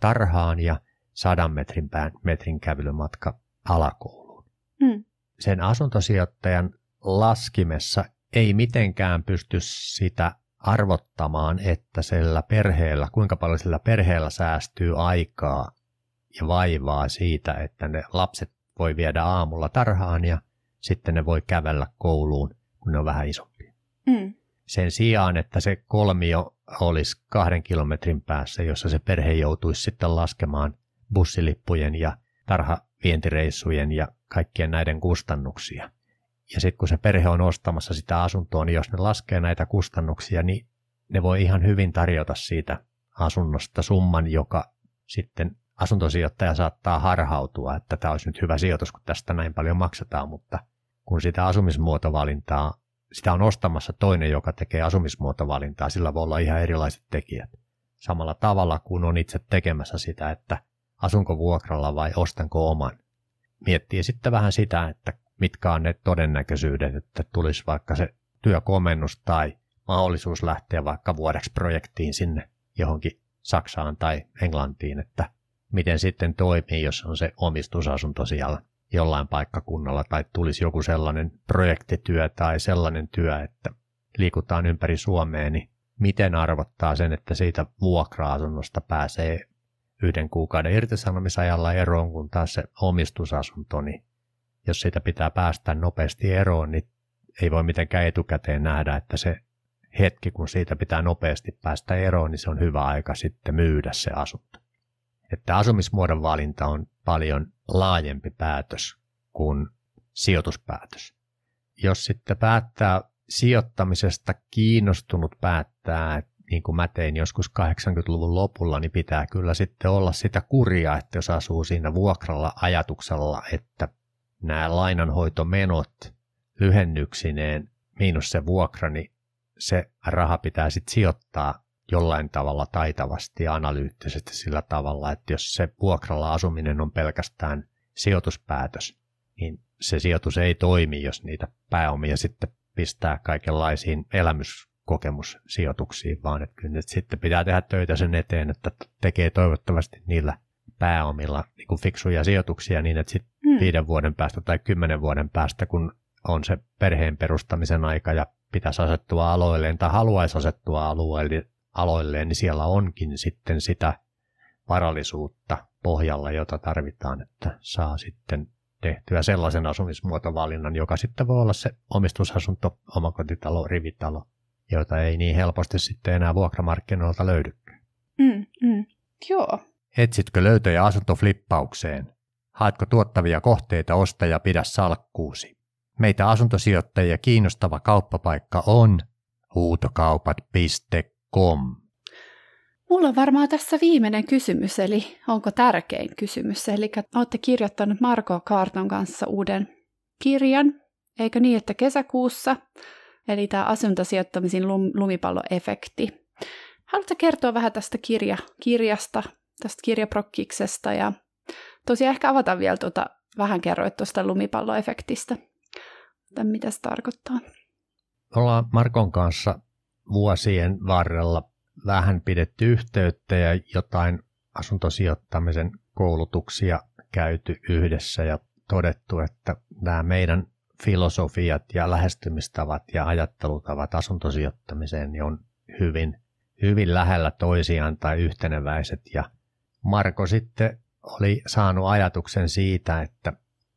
S1: tarhaan ja 100 metrin pään metrin kävelymatka alakouluun. Mm. Sen asuntosijoittajan laskimessa ei mitenkään pysty sitä arvottamaan, että sillä perheellä, kuinka paljon sillä perheellä säästyy aikaa ja vaivaa siitä, että ne lapset voi viedä aamulla tarhaan ja sitten ne voi kävellä kouluun, kun ne on vähän iso. Mm. Sen sijaan, että se kolmio olisi kahden kilometrin päässä, jossa se perhe joutuisi sitten laskemaan bussilippujen ja tarhavientireissujen ja kaikkien näiden kustannuksia. Ja sitten kun se perhe on ostamassa sitä asuntoa, niin jos ne laskee näitä kustannuksia, niin ne voi ihan hyvin tarjota siitä asunnosta summan, joka sitten asuntosijoittaja saattaa harhautua, että tämä olisi nyt hyvä sijoitus, kun tästä näin paljon maksetaan, mutta kun sitä asumismuotovalintaa sitä on ostamassa toinen, joka tekee asumismuotovalintaa. Sillä voi olla ihan erilaiset tekijät. Samalla tavalla kuin on itse tekemässä sitä, että asunko vuokralla vai ostanko oman. Miettii sitten vähän sitä, että mitkä on ne todennäköisyydet, että tulisi vaikka se työkomennus tai mahdollisuus lähteä vaikka vuodeksi projektiin sinne johonkin Saksaan tai Englantiin, että miten sitten toimii, jos on se omistusasunto siellä jollain paikkakunnalla tai tulisi joku sellainen projektityö tai sellainen työ, että liikutaan ympäri Suomea, niin miten arvottaa sen, että siitä vuokra-asunnosta pääsee yhden kuukauden irtisanomisajalla eroon, kun taas se omistusasunto, niin jos siitä pitää päästä nopeasti eroon, niin ei voi mitenkään etukäteen nähdä, että se hetki, kun siitä pitää nopeasti päästä eroon, niin se on hyvä aika sitten myydä se asunto. Että asumismuodon valinta on paljon laajempi päätös kuin sijoituspäätös. Jos sitten päättää sijoittamisesta kiinnostunut päättää, niin kuin mä tein joskus 80-luvun lopulla, niin pitää kyllä sitten olla sitä kuria, että jos asuu siinä vuokralla ajatuksella, että nämä lainanhoitomenot lyhennyksineen miinus se vuokra, niin se raha pitää sitten sijoittaa jollain tavalla taitavasti ja analyyttisesti sillä tavalla, että jos se vuokralla asuminen on pelkästään sijoituspäätös, niin se sijoitus ei toimi, jos niitä pääomia sitten pistää kaikenlaisiin elämyskokemussijoituksiin, vaan että kyllä nyt sitten pitää tehdä töitä sen eteen, että tekee toivottavasti niillä pääomilla niin kuin fiksuja sijoituksia niin, että sitten mm. viiden vuoden päästä tai kymmenen vuoden päästä, kun on se perheen perustamisen aika ja pitäisi asettua aloilleen tai haluaisi asettua alueelle, aloilleen, niin siellä onkin sitten sitä varallisuutta pohjalla, jota tarvitaan, että saa sitten tehtyä sellaisen asumismuotovalinnan, joka sitten voi olla se omistusasunto, omakotitalo, rivitalo, joita ei niin helposti sitten enää vuokramarkkinoilta löydy.
S3: Mm, mm, joo.
S1: Etsitkö löytöjä asuntoflippaukseen? Haetko tuottavia kohteita osta ja pidä salkkuusi? Meitä asuntosijoittajia kiinnostava kauppapaikka on huutokaupat.com gmail.com.
S2: Mulla on varmaan tässä viimeinen kysymys, eli onko tärkein kysymys. Eli olette kirjoittanut Marko Kaarton kanssa uuden kirjan, eikö niin, että kesäkuussa, eli tämä asuntosijoittamisen lumipalloefekti. Haluatko kertoa vähän tästä kirja, kirjasta, tästä kirjaprokkiksesta ja tosiaan ehkä avata vielä tuota, vähän kerroit tuosta lumipalloefektistä, että mitä se tarkoittaa.
S1: ollaan Markon kanssa vuosien varrella vähän pidetty yhteyttä ja jotain asuntosijoittamisen koulutuksia käyty yhdessä ja todettu, että nämä meidän filosofiat ja lähestymistavat ja ajattelutavat asuntosijoittamiseen niin on hyvin, hyvin lähellä toisiaan tai yhteneväiset. Ja Marko sitten oli saanut ajatuksen siitä, että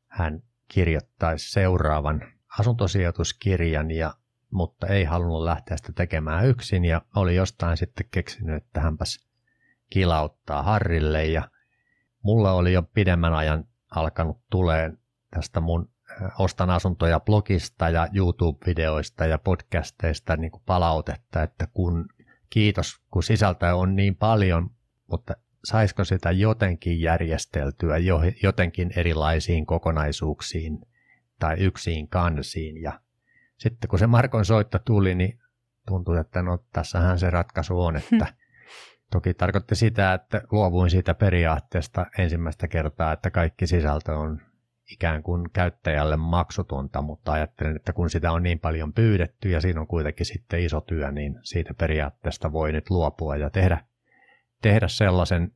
S1: hän kirjoittaisi seuraavan asuntosijoituskirjan ja mutta ei halunnut lähteä sitä tekemään yksin ja oli jostain sitten keksinyt, että hänpäs kilauttaa Harrille ja mulla oli jo pidemmän ajan alkanut tuleen tästä mun äh, ostan asuntoja blogista ja YouTube-videoista ja podcasteista niin kuin palautetta, että kun kiitos, kun sisältöä on niin paljon, mutta saisiko sitä jotenkin järjesteltyä jo, jotenkin erilaisiin kokonaisuuksiin tai yksiin kansiin ja sitten kun se Markon soitto tuli, niin tuntui, että no tässähän se ratkaisu on, että toki tarkoitti sitä, että luovuin siitä periaatteesta ensimmäistä kertaa, että kaikki sisältö on ikään kuin käyttäjälle maksutonta, mutta ajattelin, että kun sitä on niin paljon pyydetty ja siinä on kuitenkin sitten iso työ, niin siitä periaatteesta voi nyt luopua ja tehdä, tehdä sellaisen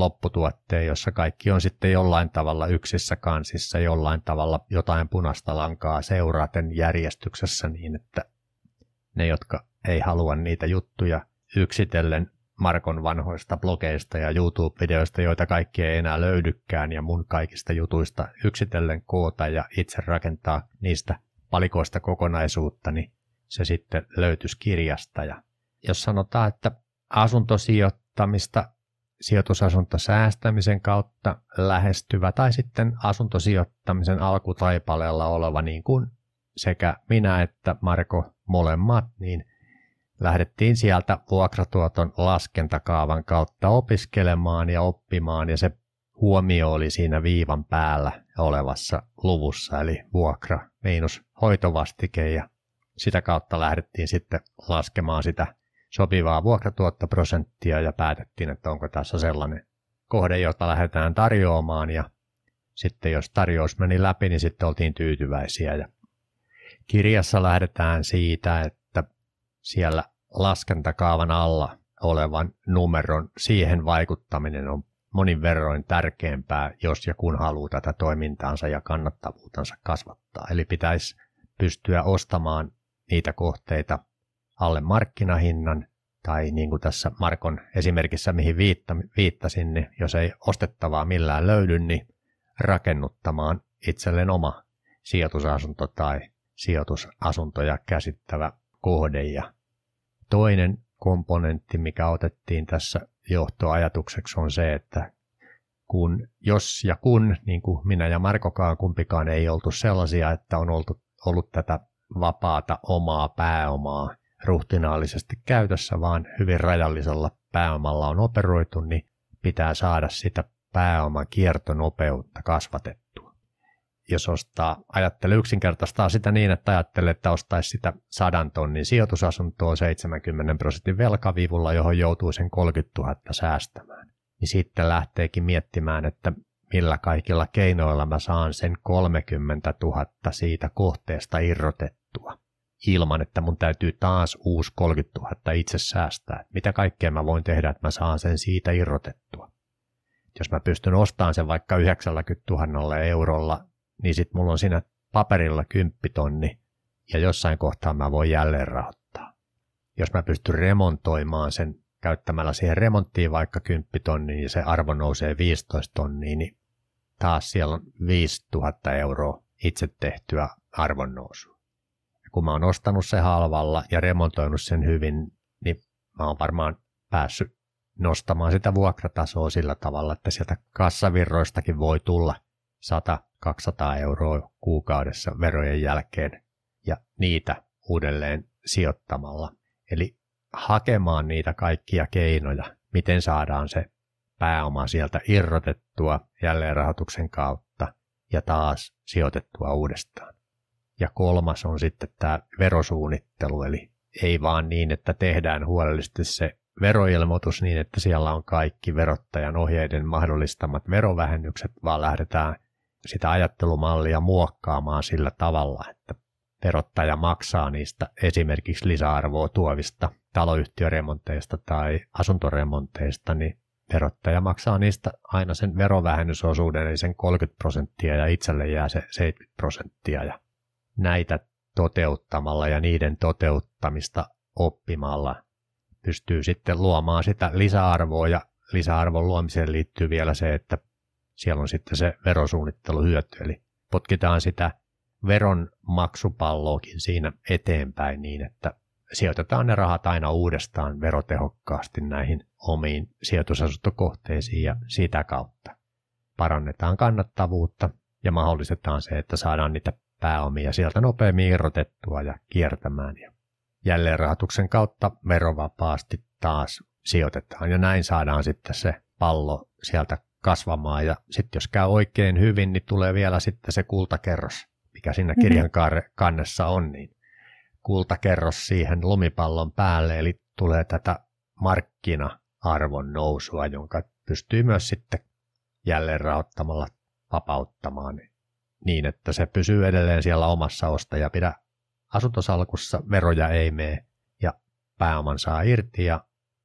S1: lopputuotteen, jossa kaikki on sitten jollain tavalla yksissä kansissa, jollain tavalla jotain punaista lankaa seuraaten järjestyksessä niin, että ne, jotka ei halua niitä juttuja yksitellen Markon vanhoista blogeista ja YouTube-videoista, joita kaikki ei enää löydykään ja mun kaikista jutuista yksitellen koota ja itse rakentaa niistä palikoista kokonaisuutta, niin se sitten löytyisi kirjasta. Ja jos sanotaan, että asuntosijoittamista sijoitusasunto säästämisen kautta lähestyvä tai sitten asuntosijoittamisen alkutaipaleella oleva, niin kuin sekä minä että Marko molemmat, niin lähdettiin sieltä vuokratuoton laskentakaavan kautta opiskelemaan ja oppimaan ja se huomio oli siinä viivan päällä olevassa luvussa, eli vuokra miinus hoitovastike ja sitä kautta lähdettiin sitten laskemaan sitä sopivaa vuokratuottoprosenttia ja päätettiin, että onko tässä sellainen kohde, jota lähdetään tarjoamaan ja sitten jos tarjous meni läpi, niin sitten oltiin tyytyväisiä. Ja kirjassa lähdetään siitä, että siellä laskentakaavan alla olevan numeron siihen vaikuttaminen on monin verroin tärkeämpää, jos ja kun haluaa tätä toimintaansa ja kannattavuutansa kasvattaa. Eli pitäisi pystyä ostamaan niitä kohteita alle markkinahinnan, tai niin kuin tässä Markon esimerkissä, mihin viittasin, niin jos ei ostettavaa millään löydy, niin rakennuttamaan itselleen oma sijoitusasunto tai sijoitusasuntoja käsittävä kohde. Ja toinen komponentti, mikä otettiin tässä johtoajatukseksi, on se, että kun, jos ja kun, niin kuin minä ja Markokaan kumpikaan ei oltu sellaisia, että on oltu, ollut tätä vapaata omaa pääomaa ruhtinaallisesti käytössä, vaan hyvin rajallisella pääomalla on operoitu, niin pitää saada sitä pääoman kiertonopeutta kasvatettua. Jos ostaa, ajattele yksinkertaistaa sitä niin, että ajattele, että ostaisi sitä sadan tonnin sijoitusasuntoa 70 prosentin velkavivulla, johon joutuu sen 30 000 säästämään. Niin sitten lähteekin miettimään, että millä kaikilla keinoilla mä saan sen 30 000 siitä kohteesta irrotettua ilman, että mun täytyy taas uusi 30 000 itse säästää. Mitä kaikkea mä voin tehdä, että mä saan sen siitä irrotettua. Jos mä pystyn ostamaan sen vaikka 90 000 eurolla, niin sit mulla on siinä paperilla 10 tonni ja jossain kohtaa mä voin jälleen rahoittaa. Jos mä pystyn remontoimaan sen käyttämällä siihen remonttiin vaikka 10 tonni ja se arvo nousee 15 tonnia, niin taas siellä on 5000 euroa itse tehtyä arvonnousua kun mä oon ostanut se halvalla ja remontoinut sen hyvin, niin mä oon varmaan päässyt nostamaan sitä vuokratasoa sillä tavalla, että sieltä kassavirroistakin voi tulla 100-200 euroa kuukaudessa verojen jälkeen ja niitä uudelleen sijoittamalla. Eli hakemaan niitä kaikkia keinoja, miten saadaan se pääoma sieltä irrotettua jälleenrahoituksen kautta ja taas sijoitettua uudestaan. Ja kolmas on sitten tämä verosuunnittelu, eli ei vaan niin, että tehdään huolellisesti se veroilmoitus niin, että siellä on kaikki verottajan ohjeiden mahdollistamat verovähennykset, vaan lähdetään sitä ajattelumallia muokkaamaan sillä tavalla, että verottaja maksaa niistä esimerkiksi lisäarvoa tuovista taloyhtiöremonteista tai asuntoremonteista, niin verottaja maksaa niistä aina sen verovähennysosuuden, eli sen 30 prosenttia, ja itselle jää se 70 prosenttia. Ja näitä toteuttamalla ja niiden toteuttamista oppimalla pystyy sitten luomaan sitä lisäarvoa ja lisäarvon luomiseen liittyy vielä se, että siellä on sitten se verosuunnittelu hyöty, eli potkitaan sitä veron maksupalloakin siinä eteenpäin niin, että sijoitetaan ne rahat aina uudestaan verotehokkaasti näihin omiin sijoitusasuntokohteisiin ja sitä kautta parannetaan kannattavuutta ja mahdollistetaan se, että saadaan niitä pääomia sieltä nopeammin irrotettua ja kiertämään. Ja jälleenrahoituksen kautta verovapaasti taas sijoitetaan ja näin saadaan sitten se pallo sieltä kasvamaan ja sitten jos käy oikein hyvin, niin tulee vielä sitten se kultakerros, mikä siinä mhm. kirjan kannessa on, niin kultakerros siihen lumipallon päälle, eli tulee tätä markkina-arvon nousua, jonka pystyy myös sitten jälleen rahoittamalla vapauttamaan niin, että se pysyy edelleen siellä omassa ostaja pidä asuntosalkussa, veroja ei mene ja pääoman saa irti ja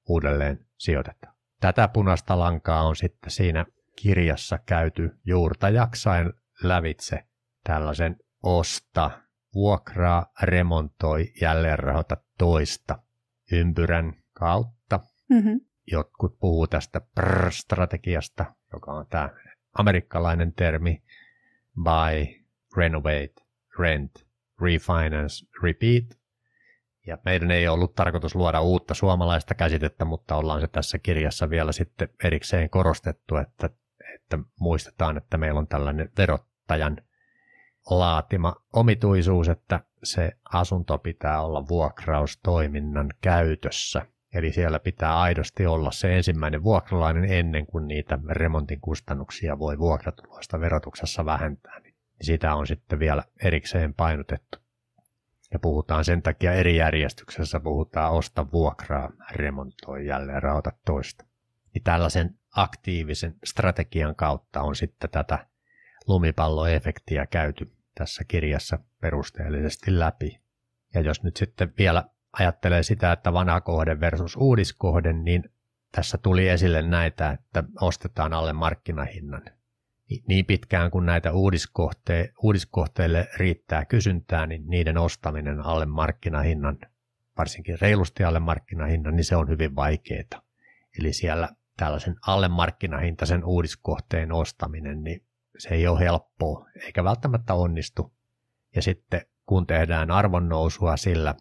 S1: uudelleen sijoitetaan. Tätä punaista lankaa on sitten siinä kirjassa käyty juurta jaksain lävitse tällaisen osta, vuokraa, remontoi, jälleenrahoita toista ympyrän kautta. Mm-hmm. Jotkut puhuu tästä PRR-strategiasta, joka on tämä amerikkalainen termi, buy, renovate, rent, refinance, repeat. Ja meidän ei ollut tarkoitus luoda uutta suomalaista käsitettä, mutta ollaan se tässä kirjassa vielä sitten erikseen korostettu, että, että muistetaan, että meillä on tällainen verottajan laatima omituisuus, että se asunto pitää olla vuokraustoiminnan käytössä – Eli siellä pitää aidosti olla se ensimmäinen vuokralainen ennen kuin niitä remontin kustannuksia voi vuokratuloista verotuksessa vähentää. Niin sitä on sitten vielä erikseen painotettu. Ja puhutaan sen takia eri järjestyksessä, puhutaan osta vuokraa, remontoi jälleen rauta toista. Niin tällaisen aktiivisen strategian kautta on sitten tätä lumipalloefektiä käyty tässä kirjassa perusteellisesti läpi. Ja jos nyt sitten vielä ajattelee sitä, että vanha kohde versus uudiskohde, niin tässä tuli esille näitä, että ostetaan alle markkinahinnan. Niin pitkään kuin näitä uudiskohte- uudiskohteille riittää kysyntää, niin niiden ostaminen alle markkinahinnan, varsinkin reilusti alle markkinahinnan, niin se on hyvin vaikeaa. Eli siellä tällaisen alle markkinahintaisen uudiskohteen ostaminen, niin se ei ole helppoa eikä välttämättä onnistu. Ja sitten kun tehdään arvonnousua sillä,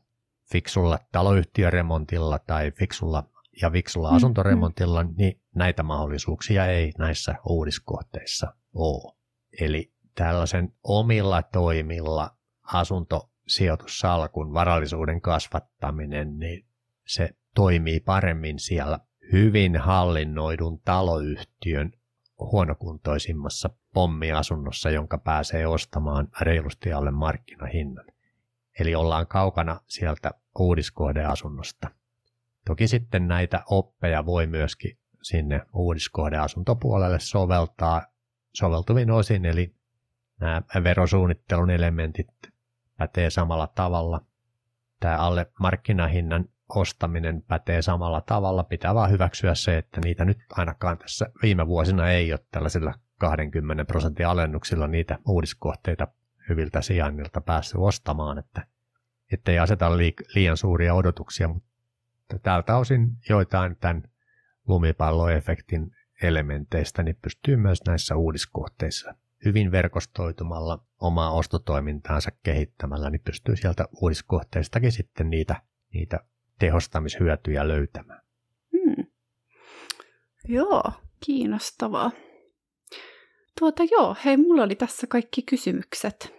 S1: fiksulla taloyhtiöremontilla tai fiksulla ja fiksulla mm, mm. asuntoremontilla, niin näitä mahdollisuuksia ei näissä uudiskohteissa ole. Eli tällaisen omilla toimilla asuntosijoitussalkun varallisuuden kasvattaminen, niin se toimii paremmin siellä hyvin hallinnoidun taloyhtiön huonokuntoisimmassa pommiasunnossa, jonka pääsee ostamaan reilusti alle markkinahinnan. Eli ollaan kaukana sieltä uudiskohdeasunnosta. Toki sitten näitä oppeja voi myöskin sinne uudiskohdeasuntopuolelle soveltaa soveltuvin osin, eli nämä verosuunnittelun elementit pätee samalla tavalla. Tämä alle markkinahinnan ostaminen pätee samalla tavalla. Pitää vaan hyväksyä se, että niitä nyt ainakaan tässä viime vuosina ei ole tällaisilla 20 prosentin alennuksilla niitä uudiskohteita hyviltä sijainnilta päässyt ostamaan, että ettei aseta liian suuria odotuksia, mutta tältä osin joitain tämän lumipalloefektin elementeistä niin pystyy myös näissä uudiskohteissa hyvin verkostoitumalla omaa ostotoimintaansa kehittämällä, niin pystyy sieltä uudiskohteistakin sitten niitä, niitä tehostamishyötyjä löytämään.
S2: Hmm. Joo, kiinnostavaa. Tuota joo, hei, mulla oli tässä kaikki kysymykset.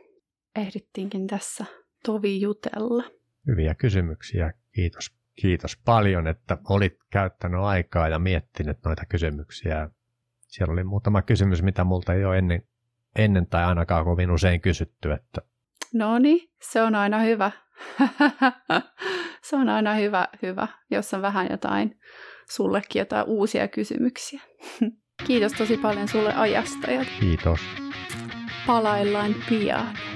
S2: Ehdittiinkin tässä tovi jutella?
S1: Hyviä kysymyksiä. Kiitos. Kiitos paljon, että olit käyttänyt aikaa ja miettinyt noita kysymyksiä. Siellä oli muutama kysymys, mitä multa ei ole ennen, ennen tai ainakaan kovin usein kysytty. Että...
S2: No niin, se on aina hyvä. se on aina hyvä, hyvä, jos on vähän jotain sullekin jotain uusia kysymyksiä. Kiitos tosi paljon sulle ajasta. Ja... Kiitos. Palaillaan pian.